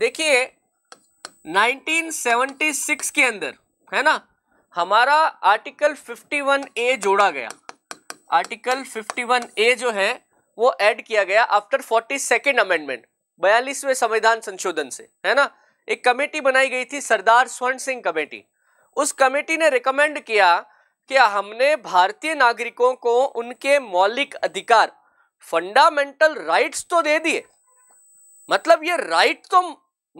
देखिए 1976 के अंदर है ना हमारा आर्टिकल 51 ए जोड़ा गया आर्टिकल 51 ए जो है वो ऐड किया गया आफ्टर फोर्टी सेकेंड अमेंडमेंट बयालीसवें संविधान संशोधन से है ना एक कमेटी बनाई गई थी सरदार स्वर्ण सिंह कमेटी उस कमेटी ने रिकमेंड किया कि हमने भारतीय नागरिकों को उनके मौलिक अधिकार फंडामेंटल राइट्स तो दे दिए मतलब ये राइट तो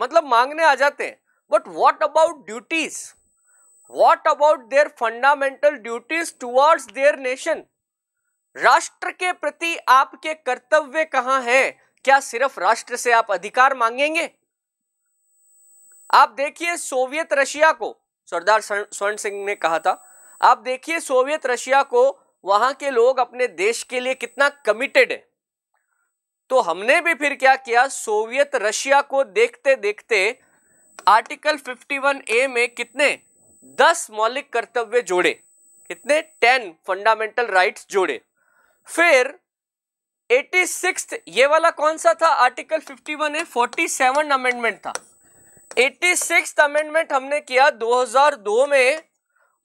मतलब मांगने आ जाते हैं but what about duties what about their fundamental duties towards their nation राष्ट्र के प्रति आपके कर्तव्य कहां हैं क्या सिर्फ राष्ट्र से आप अधिकार मांगेंगे आप देखिए सोवियत रशिया को सरदार स्वर्ण सिंह ने कहा था आप देखिए सोवियत रशिया को वहां के लोग अपने देश के लिए कितना कमिटेड है तो हमने भी फिर क्या किया सोवियत रशिया को देखते देखते आर्टिकल 51 ए में कितने दस मौलिक कर्तव्य जोड़े कितने टेन फंडामेंटल राइट्स जोड़े फिर एटी ये वाला कौन सा था आर्टिकल 51 ए 47 अमेंडमेंट था एट्टी सिक्स अमेंडमेंट हमने किया 2002 में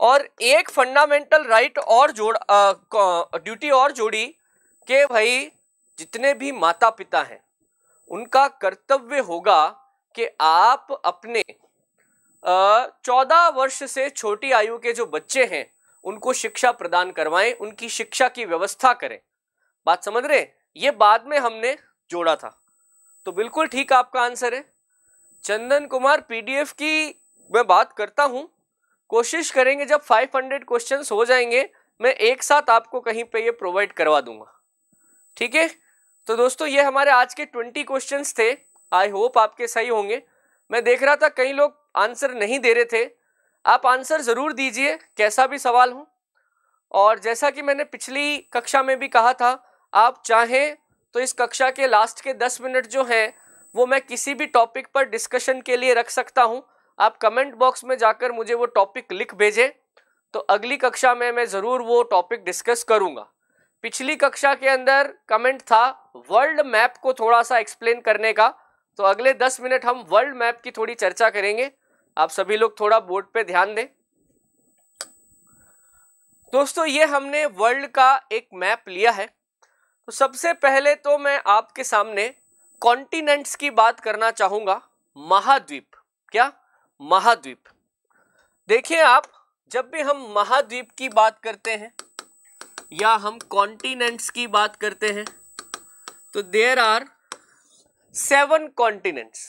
और एक फंडामेंटल राइट और जोड़ ड्यूटी और जोड़ी के भाई जितने भी माता पिता हैं उनका कर्तव्य होगा कि आप अपने चौदह वर्ष से छोटी आयु के जो बच्चे हैं उनको शिक्षा प्रदान करवाएं उनकी शिक्षा की व्यवस्था करें बात समझ रहे ये बाद में हमने जोड़ा था तो बिल्कुल ठीक आपका आंसर है चंदन कुमार पीडीएफ की मैं बात करता हूँ कोशिश करेंगे जब 500 क्वेश्चन हो जाएंगे मैं एक साथ आपको कहीं पे ये प्रोवाइड करवा दूंगा ठीक है तो दोस्तों ये हमारे आज के 20 क्वेश्चन थे आई होप आपके सही होंगे मैं देख रहा था कई लोग आंसर नहीं दे रहे थे आप आंसर ज़रूर दीजिए कैसा भी सवाल हो और जैसा कि मैंने पिछली कक्षा में भी कहा था आप चाहें तो इस कक्षा के लास्ट के दस मिनट जो हैं वो मैं किसी भी टॉपिक पर डिस्कशन के लिए रख सकता हूँ आप कमेंट बॉक्स में जाकर मुझे वो टॉपिक लिख भेजें तो अगली कक्षा में मैं ज़रूर वो टॉपिक डिस्कस करूँगा पिछली कक्षा के अंदर कमेंट था वर्ल्ड मैप को थोड़ा सा एक्सप्लेन करने का तो अगले दस मिनट हम वर्ल्ड मैप की थोड़ी चर्चा करेंगे आप सभी लोग थोड़ा बोर्ड पे ध्यान दें दोस्तों ये हमने वर्ल्ड का एक मैप लिया है तो सबसे पहले तो मैं आपके सामने कॉन्टिनेंट्स की बात करना चाहूंगा महाद्वीप क्या महाद्वीप देखिए आप जब भी हम महाद्वीप की बात करते हैं या हम कॉन्टिनेंट्स की बात करते हैं तो देर आर सेवन कॉन्टिनेंट्स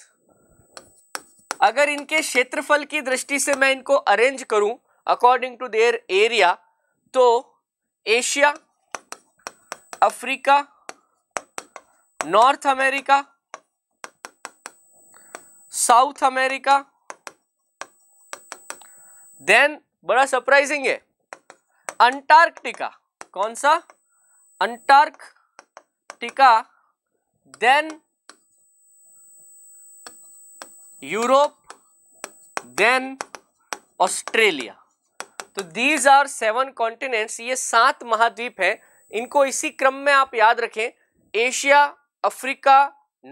अगर इनके क्षेत्रफल की दृष्टि से मैं इनको अरेंज करूं अकॉर्डिंग टू देयर एरिया तो Asia Africa North America South America then बड़ा सरप्राइजिंग है अंटार्कटिका कौन सा Antarctica then Europe then Australia तो दीज आर सेवन कॉन्टिनेंट्स ये सात महाद्वीप हैं इनको इसी क्रम में आप याद रखें Asia Africa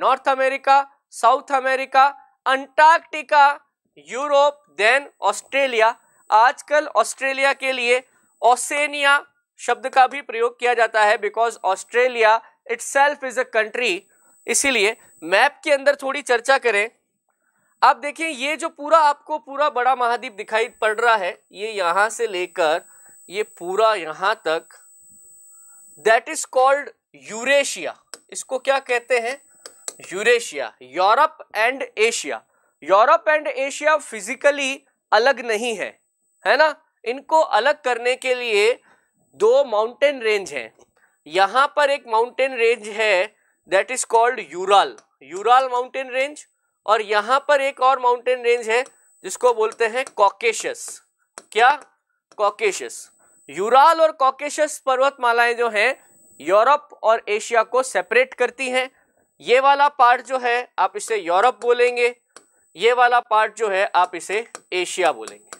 North America South America Antarctica Europe then Australia आजकल ऑस्ट्रेलिया के लिए ओसेनिया शब्द का भी प्रयोग किया जाता है because Australia its self is a country इसीलिए मैप के अंदर थोड़ी चर्चा करें आप देखिए ये जो पूरा आपको पूरा बड़ा महाद्वीप दिखाई पड़ रहा है ये यहां से लेकर ये पूरा यहां तक दैट इज कॉल्ड यूरेशिया इसको क्या कहते हैं Eurasia Europe and Asia Europe and Asia physically अलग नहीं है है ना इनको अलग करने के लिए दो माउंटेन रेंज हैं यहाँ पर एक माउंटेन रेंज है that is called Ural Ural mountain range और यहाँ पर एक और माउंटेन रेंज है जिसको बोलते हैं कॉकेशस क्या कॉकेशस यूराल और कॉकेशस पर्वतमालाएं जो हैं यूरोप और एशिया को सेपरेट करती हैं ये वाला पार्ट जो है आप इसे यूरोप बोलेंगे ये वाला पार्ट जो है आप इसे एशिया बोलेंगे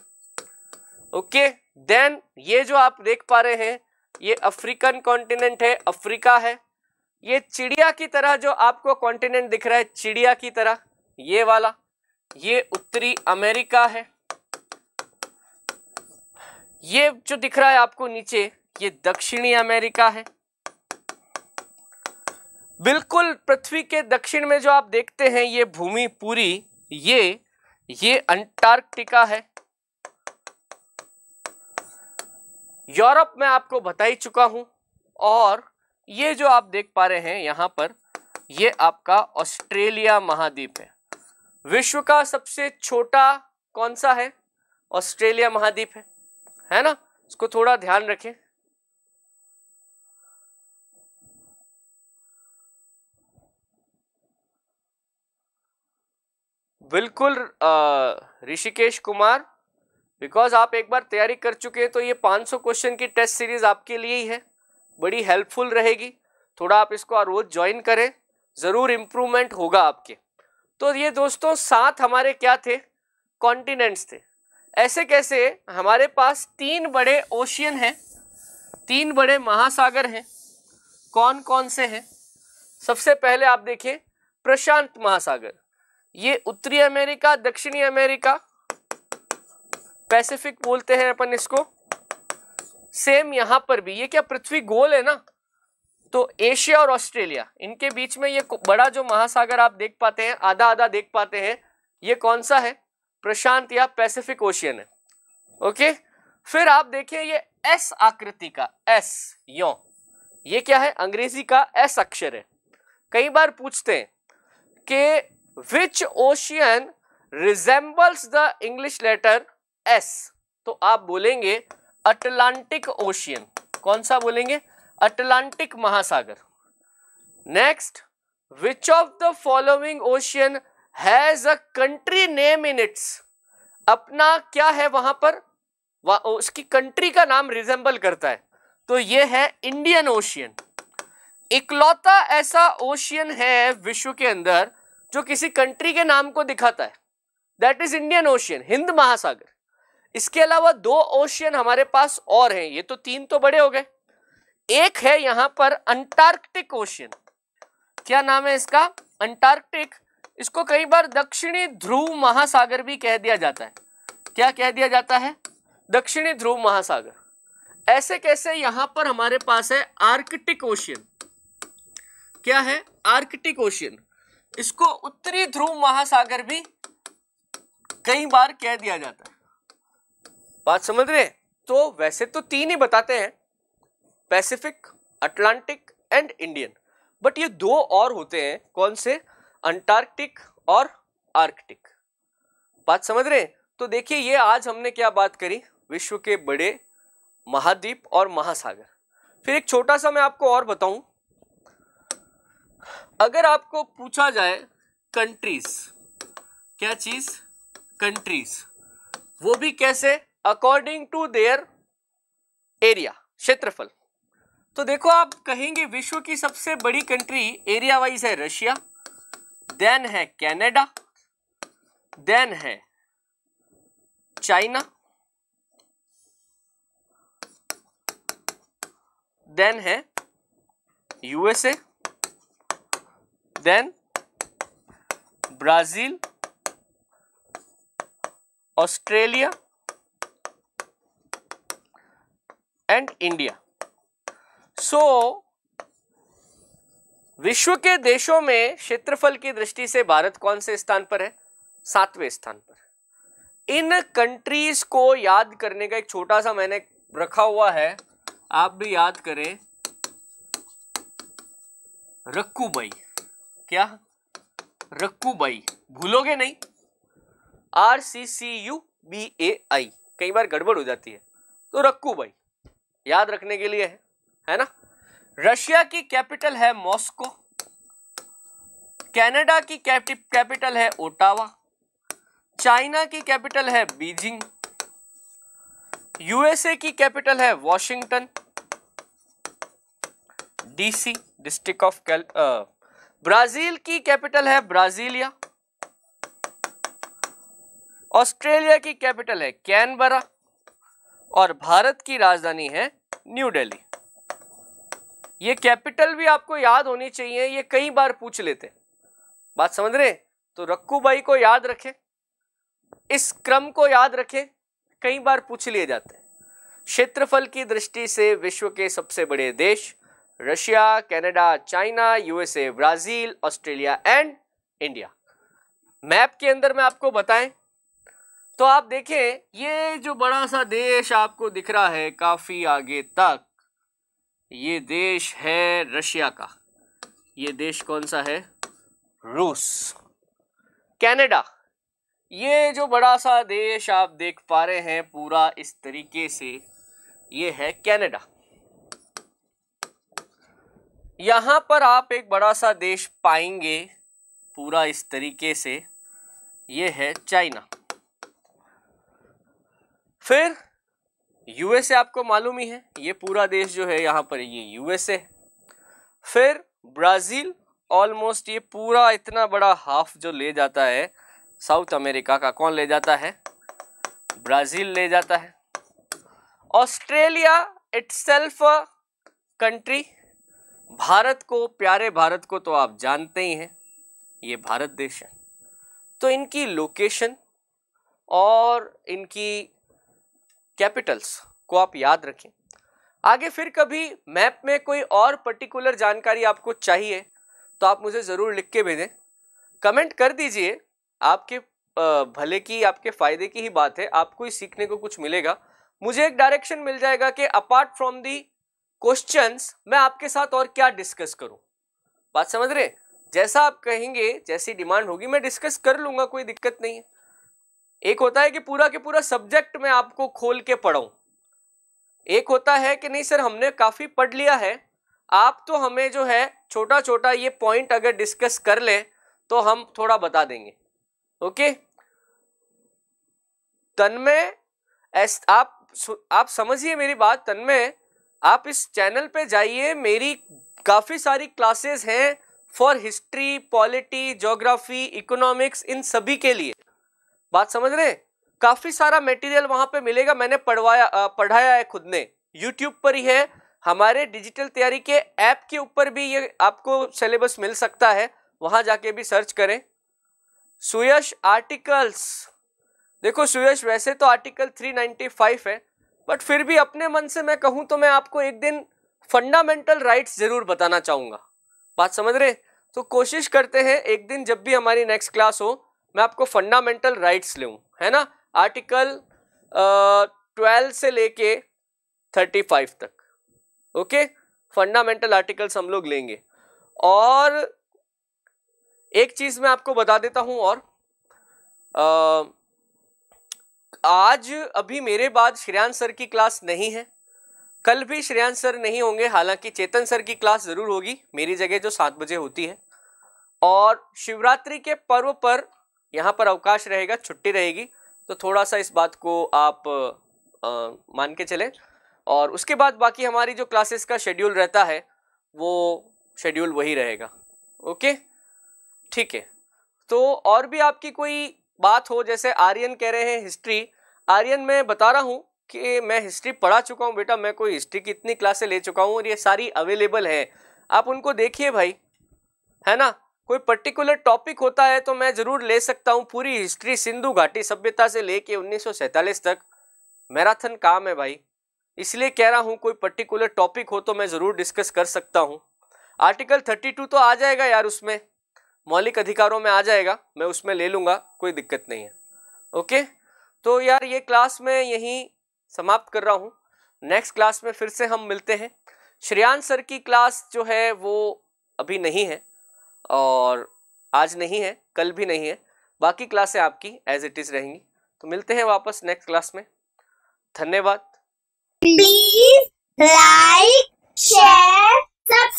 ओके देन ये जो आप देख पा रहे हैं ये अफ्रीकन कॉन्टिनेंट है अफ्रीका है ये चिड़िया की तरह जो आपको कॉन्टिनेंट दिख रहा है चिड़िया की तरह ये वाला ये उत्तरी अमेरिका है ये जो दिख रहा है आपको नीचे ये दक्षिणी अमेरिका है बिल्कुल पृथ्वी के दक्षिण में जो आप देखते हैं ये भूमि पूरी ये ये अंटार्कटिका है यूरोप में आपको बता ही चुका हूं और ये जो आप देख पा रहे हैं यहां पर ये आपका ऑस्ट्रेलिया महाद्वीप है विश्व का सबसे छोटा कौन सा है ऑस्ट्रेलिया महाद्वीप है है ना इसको थोड़ा ध्यान रखें बिल्कुल ऋषिकेश कुमार बिकॉज आप एक बार तैयारी कर चुके हैं तो ये 500 क्वेश्चन की टेस्ट सीरीज आपके लिए ही है बड़ी हेल्पफुल रहेगी थोड़ा आप इसको रोज ज्वाइन करें ज़रूर इम्प्रूवमेंट होगा आपके तो ये दोस्तों सात हमारे क्या थे कॉन्टिनेंट्स थे ऐसे कैसे हमारे पास तीन बड़े ओशियन हैं तीन बड़े महासागर हैं कौन कौन से हैं सबसे पहले आप देखें प्रशांत महासागर ये उत्तरी अमेरिका दक्षिणी अमेरिका पैसिफिक बोलते हैं अपन इसको सेम यहां पर भी ये क्या पृथ्वी गोल है ना तो एशिया और ऑस्ट्रेलिया इनके बीच में ये बड़ा जो महासागर आप देख पाते हैं आधा आधा देख पाते हैं ये कौन सा है प्रशांत या पैसिफिक ओशियन है ओके फिर आप देखें ये एस आकृति का एस यो ये क्या है अंग्रेजी का एस अक्षर है कई बार पूछते हैं कि which ocean resembles the English letter S तो आप बोलेंगे अटलांटिक ओशियन कौन सा बोलेंगे अटलांटिक महासागर next which of the following ocean has a country name in its अपना क्या है वहां पर वा, उसकी कंट्री का नाम रिजेंबल करता है तो ये है इंडियन ओशियन इकलौता ऐसा ओशियन है विश्व के अंदर जो किसी कंट्री के नाम को दिखाता है that is Indian ocean Hind महासागर इसके अलावा दो ओशियन हमारे पास और हैं ये तो तीन तो बड़े हो गए एक है यहां पर अंटार्कटिक ओशियन क्या नाम है इसका अंटार्कटिक इसको कई बार दक्षिणी ध्रुव महासागर भी कह दिया जाता है क्या कह दिया जाता है दक्षिणी ध्रुव महासागर ऐसे कैसे यहां पर हमारे पास है आर्कटिक ओशियन क्या है आर्कटिक ओशियन इसको उत्तरी ध्रुव महासागर भी कई बार कह दिया जाता है बात समझ रहे तो वैसे तो तीन ही बताते हैं Pacific Atlantic and Indian but ये दो और होते हैं कौन से अंटार्कटिक और आर्कटिक बात समझ रहे हैं तो देखिए ये आज हमने क्या बात करी विश्व के बड़े महाद्वीप और महासागर फिर एक छोटा सा मैं आपको और बताऊं अगर आपको पूछा जाए कंट्रीज क्या चीज कंट्रीज वो भी कैसे अकॉर्डिंग टू देयर एरिया क्षेत्रफल तो देखो आप कहेंगे विश्व की सबसे बड़ी कंट्री एरिया वाइज है रशिया देन है कनाडा देन है चाइना देन है USA then Brazil, Australia and India. So, विश्व के देशों में क्षेत्रफल की दृष्टि से भारत कौन से स्थान पर है सातवें स्थान पर इन कंट्रीज को याद करने का एक छोटा सा मैंने रखा हुआ है आप भी याद करें रक्कू भाई क्या रक्कू बाई भूलोगे नहीं R C C U B A I कई बार गड़बड़ हो जाती है तो रक्कू बाई याद रखने के लिए है है ना रशिया की कैपिटल है मॉस्को कनाडा की कैपिटल है ओटावा चाइना की कैपिटल है बीजिंग यूएसए की कैपिटल है Washington DC district of Brazil की कैपिटल है ब्राजीलिया ऑस्ट्रेलिया की कैपिटल है कैनबरा और भारत की राजधानी है न्यू दिल्ली ये कैपिटल भी आपको याद होनी चाहिए ये कई बार पूछ लेते बात समझ रहे तो रक्कू भाई को याद रखें इस क्रम को याद रखें कई बार पूछ लिए जाते हैं क्षेत्रफल की दृष्टि से विश्व के सबसे बड़े देश Russia Canada China USA Brazil Australia and India map के अंदर मैं आपको बताएं तो आप देखें ये जो बड़ा सा देश आपको दिख रहा है काफ़ी आगे तक ये देश है रशिया का ये देश कौन सा है रूस कनाडा ये जो बड़ा सा देश आप देख पा रहे हैं पूरा इस तरीके से ये है कनाडा यहाँ पर आप एक बड़ा सा देश पाएंगे पूरा इस तरीके से ये है चाइना फिर यूएसए आपको मालूम ही है ये पूरा देश जो है यहाँ पर ये यूएसए फिर ब्राज़ील ऑलमोस्ट ये पूरा इतना बड़ा हाफ जो ले जाता है साउथ अमेरिका का कौन ले जाता है ब्राज़ील ले जाता है ऑस्ट्रेलिया इट्सल्फ कंट्री भारत को प्यारे भारत को तो आप जानते ही हैं ये भारत देश है तो इनकी लोकेशन और इनकी कैपिटल्स को आप याद रखें आगे फिर कभी मैप में कोई और पर्टिकुलर जानकारी आपको चाहिए तो आप मुझे ज़रूर लिख के भेजें कमेंट कर दीजिए आपके भले की आपके फ़ायदे की ही बात है आपको ही सीखने को कुछ मिलेगा मुझे एक डायरेक्शन मिल जाएगा कि अपार्ट फ्रॉम दी क्वेश्चंस मैं आपके साथ और क्या डिस्कस करूं बात समझ रहे जैसा आप कहेंगे जैसी डिमांड होगी मैं डिस्कस कर लूंगा कोई दिक्कत नहीं है एक होता है कि पूरा के पूरा सब्जेक्ट मैं आपको खोल के पढ़ाऊं एक होता है कि नहीं सर हमने काफ़ी पढ़ लिया है आप तो हमें जो है छोटा छोटा ये पॉइंट अगर डिस्कस कर ले तो हम थोड़ा बता देंगे ओके तन्मय आप आप समझिए मेरी बात तन्मय आप इस चैनल पे जाइए मेरी काफ़ी सारी क्लासेस हैं for history polity geography economics इन सभी के लिए बात समझ रहे हैं काफ़ी सारा मटेरियल वहाँ पे मिलेगा मैंने पढ़वाया पढ़ाया है खुद ने यूट्यूब पर ही है हमारे डिजिटल तैयारी के ऐप के ऊपर भी ये आपको सिलेबस मिल सकता है वहाँ जाके भी सर्च करें सुयश आर्टिकल्स देखो सुयश वैसे तो आर्टिकल 395 है बट फिर भी अपने मन से मैं कहूं तो मैं आपको एक दिन फंडामेंटल राइट्स ज़रूर बताना चाहूंगा बात समझ रहे तो कोशिश करते हैं एक दिन जब भी हमारी नेक्स्ट क्लास हो मैं आपको फंडामेंटल राइट्स लूँ है ना आर्टिकल ट्वेल्व से लेके थर्टी फाइव तक ओके फंडामेंटल आर्टिकल्स हम लोग लेंगे और एक चीज़ मैं आपको बता देता हूँ और आ, आज अभी मेरे बाद श्रेयान सर की क्लास नहीं है कल भी श्रेयान सर नहीं होंगे हालांकि चेतन सर की क्लास ज़रूर होगी मेरी जगह जो सात बजे होती है और शिवरात्रि के पर्व पर यहाँ पर अवकाश रहेगा छुट्टी रहेगी तो थोड़ा सा इस बात को आप आ, मान के चलें और उसके बाद बाकी हमारी जो क्लासेस का शेड्यूल रहता है वो शेड्यूल वही रहेगा ओके ठीक है तो और भी आपकी कोई बात हो जैसे आर्यन कह रहे हैं हिस्ट्री आर्यन मैं बता रहा हूँ कि मैं हिस्ट्री पढ़ा चुका हूँ बेटा मैं कोई हिस्ट्री की इतनी क्लासे ले चुका हूँ और ये सारी अवेलेबल है आप उनको देखिए भाई है ना कोई पर्टिकुलर टॉपिक होता है तो मैं ज़रूर ले सकता हूँ पूरी हिस्ट्री सिंधु घाटी सभ्यता से लेके उन्नीस तक मैराथन काम है भाई इसलिए कह रहा हूँ कोई पर्टिकुलर टॉपिक हो तो मैं ज़रूर डिस्कस कर सकता हूँ आर्टिकल 32 तो आ जाएगा यार उसमें मौलिक अधिकारों में आ जाएगा मैं उसमें ले लूँगा कोई दिक्कत नहीं है ओके तो यार ये क्लास में यहीं समाप्त कर रहा हूँ नेक्स्ट क्लास में फिर से हम मिलते हैं श्रेयान सर की क्लास जो है वो अभी नहीं है और आज नहीं है कल भी नहीं है बाकी क्लासें आपकी एज इट इज़ रहेंगी तो मिलते हैं वापस नेक्स्ट क्लास में धन्यवाद प्लीज लाइक शेयर